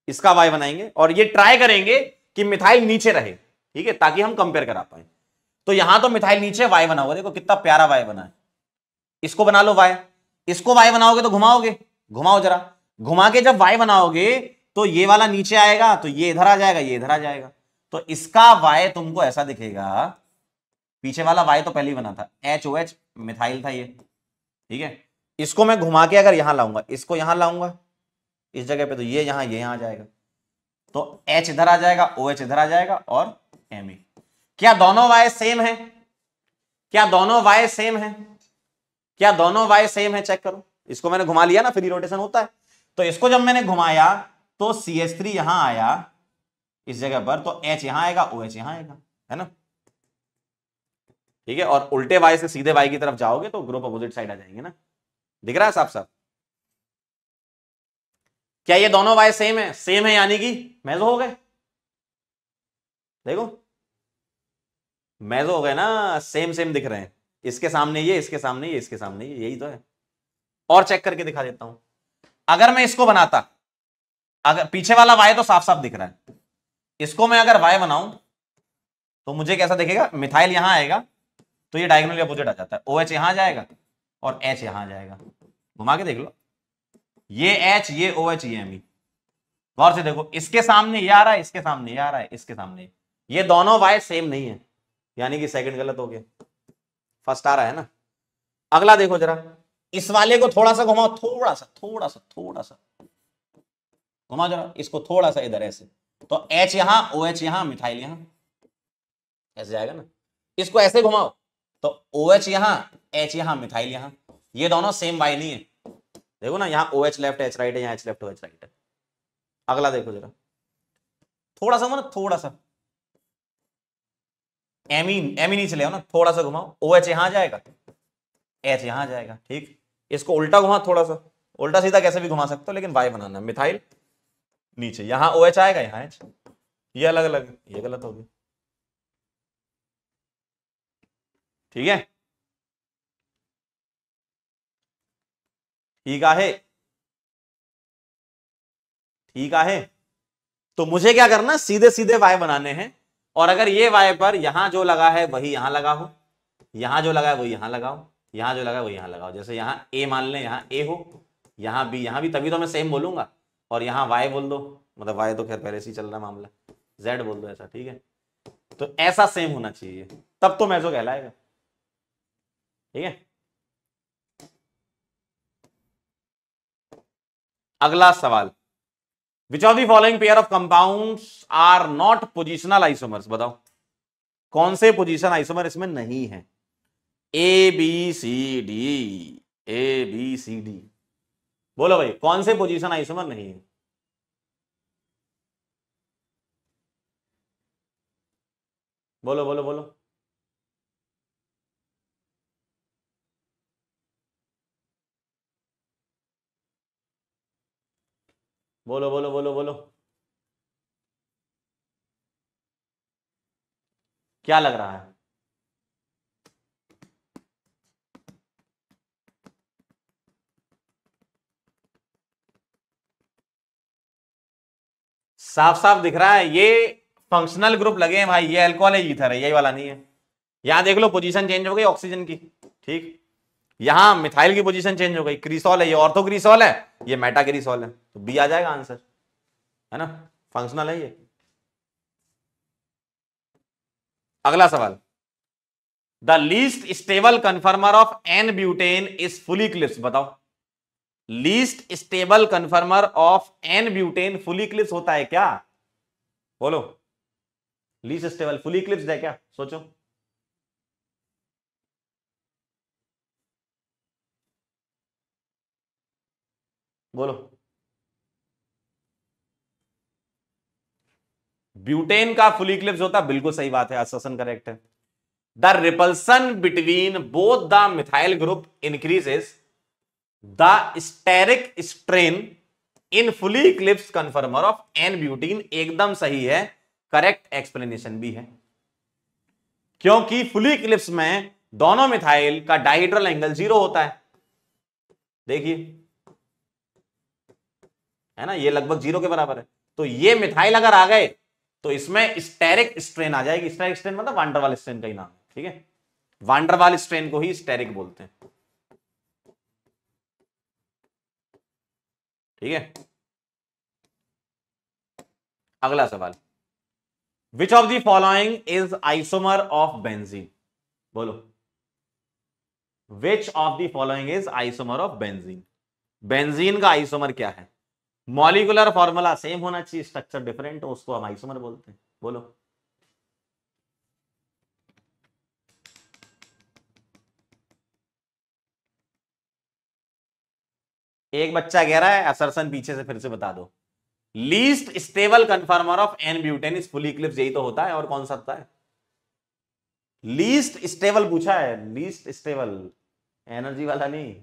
इसका वाई बनाएंगे और ये ट्राई करेंगे कि मिथाइल नीचे रहे ठीक है ताकि हम कंपेयर करा पाए तो यहां तो मिथाइल नीचे वाई बना हुआ देखो कितना प्यारा वाई बना है इसको बना लो वाई इसको वाई बनाओगे तो घुमाओगे घुमाओ जरा घुमा के जब वाई बनाओगे तो ये वाला नीचे आएगा तो ये इधर आ जाएगा ये इधर आ जाएगा तो इसका वाय तुमको ऐसा दिखेगा पीछे वाला वाय तो पहले ही बना था एच ओ एच मिथाइल था ये ठीक है इसको मैं घुमा के अगर यहां लाऊंगा इसको यहां लाऊंगा इस जगह पे तो ये यहां ये यहां आ जाएगा तो एच इधर आ जाएगा ओ एच इधर आ जाएगा और एम e। क्या दोनों वाय सेम है क्या दोनों वाय सेम है क्या दोनों वाय सेम है चेक करो इसको मैंने घुमा लिया ना फिर रोटेशन होता है तो इसको जब मैंने घुमाया तो सी एच थ्री यहां आया इस जगह पर तो एच यहां आएगा ओ एच यहां आएगा है ना ठीक है और उल्टे वाई से सीधे वाई की तरफ जाओगे तो ग्रुप अपोजिट साइड आ जाएंगे ना दिख रहा है साफ साफ क्या ये दोनों वाई सेम है सेम है यानी कि मैजो हो गए देखो मैजो हो गए ना सेम सेम दिख रहे हैं इसके सामने ये इसके सामने ये इसके सामने ये यही तो है और चेक करके दिखा देता हूं अगर मैं इसको बनाता अगर पीछे वाला वाई तो साफ साफ दिख रहा है इसको मैं अगर वाई बनाऊं तो मुझे कैसा दिखेगा मिथाइल यहां आएगा तो ये डायगोनल अपोजिट आ जाता है ओ एच यहां जाएगा और एच यहां जाएगा घुमा के देख लो ये एच ये ओ एच ये एम e। गौर से देखो इसके सामने ये आ रहा है इसके सामने ये आ रहा है इसके सामने ये दोनों वाई सेम नहीं है यानी कि सेकंड गलत हो गया फर्स्ट आ रहा है ना अगला देखो जरा इस वाले को थोड़ा सा घुमाओ थोड़ा सा थोड़ा सा थोड़ा सा घुमा जरा इसको थोड़ा सा इधर ऐसे तो एच यहां ओ एच यहां मिथाइल यहां ऐसे जाएगा ना इसको ऐसे घुमाओ तो ओ एच यहां एच यहां मिथाइल यहां ये दोनों सेम वाई नहीं है देखो ना यहाँ O H left H right है यहाँ H left O H right है अगला देखो जरा थोड़ा सा ना थोड़ा सा एमीन एमीन ही चले ना थोड़ा सा घुमाओ ओ एच यहां जाएगा एच यहां जाएगा ठीक इसको उल्टा घुमा थोड़ा सा उल्टा सीधा कैसे भी घुमा सकते हो लेकिन वाई बनाना मिथाइल नीचे यहां ओ एच आएगा यहां एच ये अलग अलग ये गलत हो गया ठीक है ठीक है ठीक है तो मुझे क्या करना सीधे सीधे वाय बनाने हैं और अगर ये वाय पर यहां जो लगा है वही यहां लगा हो यहां जो लगा है वही यहां लगाओ यहां जो लगा है वही यहां लगाओ जैसे यहां ए मान लें यहां ए हो यहां बी यहां भी तभी तो मैं सेम बोलूंगा और यहाँ वाई बोल दो मतलब वाई तो खैर पहले से ही चल रहा है मामला जेड बोल दो ऐसा ठीक है तो ऐसा सेम होना चाहिए तब तो मैजो कहलाएगा ठीक है अगला सवाल which of the following pair of compound are not positional isomers बताओ कौन से पोजिशन आइसोमर इसमें नहीं है A B C D A B C D बोलो भाई कौन से पोजीशन आइसोमर नहीं है बोलो बोलो बोलो बोलो बोलो बोलो बोलो क्या लग रहा है साफ साफ दिख रहा है ये फंक्शनल ग्रुप लगे हैं भाई ये अल्कोहल है ईथर है यही वाला नहीं है यहां देख लो पोजीशन चेंज हो गई ऑक्सीजन की ठीक यहां मिथाइल की पोजीशन चेंज हो गई क्रिसोल है ये ऑर्थो क्रिसोल है ये मेटा क्रिसोल है तो बी आ जाएगा आंसर है ना फंक्शनल है ये अगला सवाल the least stable conformer of N butane is fully eclipsed बताओ least stable conformer of N butane fully eclipsed होता है क्या बोलो लीस्ट स्टेबल फुल क्लिप्स है क्या सोचो बोलो ब्यूटेन का फुल इक्लिप्स होता बिल्कुल सही बात है आश्वासन करेक्ट है the repulsion between both the methyl group increases the steric strain in fully eclipse conformer of N butane एकदम सही है करेक्ट एक्सप्लेनेशन भी है क्योंकि फुली क्लिप्स में दोनों मिथाइल का डाइड्रल एंगल जीरो होता है देखिए है ना ये लगभग जीरो के बराबर है तो ये मिथाइल अगर आ गए तो इसमें स्टेरिक स्ट्रेन आ जाएगी स्टेरिक स्ट्रेन मतलब वांडरवाल स्ट्रेन का ही नाम है ठीक है वांडरवाल स्ट्रेन को ही स्टेरिक बोलते हैं ठीक है अगला सवाल which of the following is isomer of benzene बोलो which of the following is isomer of benzene benzene का आइसोमर क्या है मॉलिकुलर फॉर्मूला सेम होना चाहिए स्ट्रक्चर डिफरेंट हो उसको हम आइसोमर बोलते हैं बोलो एक बच्चा कह रहा है असरसन पीछे से फिर से बता दो least stable conformer of N butane is full eclipse यही तो होता है और कौन सा होता है लीस्ट स्टेबल पूछा है लीस्ट स्टेबल एनर्जी वाला नहीं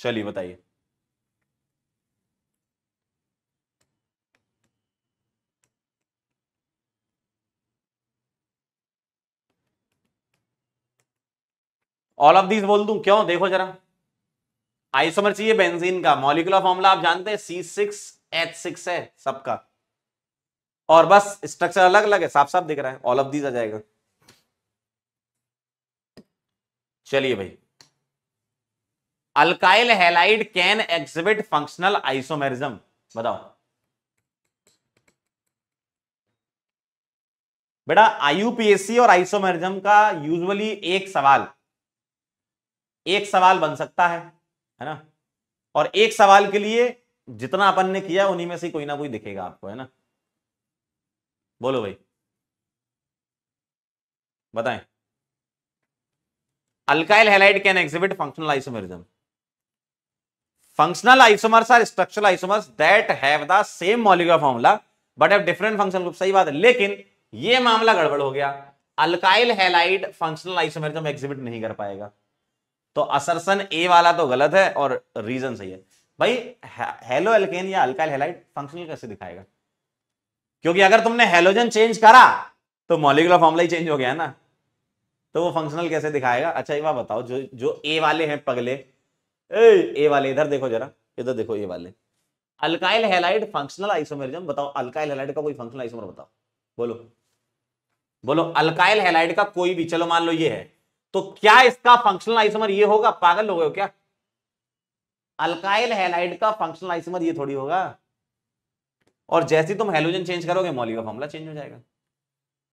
चलिए बताइए ऑल ऑफ दीज बोल दू क्यों देखो जरा आइसोमर चाहिए बेंजीन का मॉलिकुलर फॉर्मूला आप जानते हैं सी सिक्स एच सिक्स है सबका और बस स्ट्रक्चर अलग अलग है साफ साफ दिख रहा है ऑल ऑफ दीज आ जाएगा चलिए भाई alkyl halide can exhibit functional isomerism बताओ बेटा आईयूपीएससी और आइसोमेरिज्म का यूजुअली एक सवाल एक सवाल बन सकता है है ना और एक सवाल के लिए जितना अपन ने किया उन्हीं में से कोई ना कोई दिखेगा आपको है ना बोलो भाई बताएं alkyl halide can exhibit functional isomerism functional isomers are structural isomers that have the same molecular formula but have different functional group सही बात है लेकिन यह मामला गड़बड़ हो गया alkyl halide functional isomerism exhibit नहीं कर पाएगा तो असरसन ए वाला तो गलत है और रीजन सही है भाई हेलो एल्केन या अल्काइल हेलाइट फंक्शनल कैसे दिखाएगा क्योंकि अगर तुमने हेलोजन चेंज करा तो मॉलिकुलर फॉर्मुला ही चेंज हो गया ना तो वो फंक्शनल कैसे दिखाएगा अच्छा एक बार बताओ जो जो ए वाले हैं पगले ए, ए वाले इधर देखो जरा इधर देखो ये वाले अल्काइल हेलाइड फंक्शनल आइसोमेरिज्म बताओ अल्काइल हेलाइड का कोई फंक्शनल आइसोमर बताओ बोलो बोलो अल्काइल हेलाइड का कोई भी चलो मान लो ये है तो क्या इसका फंक्शनल आइसोमर ये होगा पागल हो गए हो क्या अल्काइल हेलाइड का फंक्शनल आइसोमर ये थोड़ी होगा और जैसे तुम हेलोजन चेंज करोगे मॉली फॉर्मुला चेंज हो जाएगा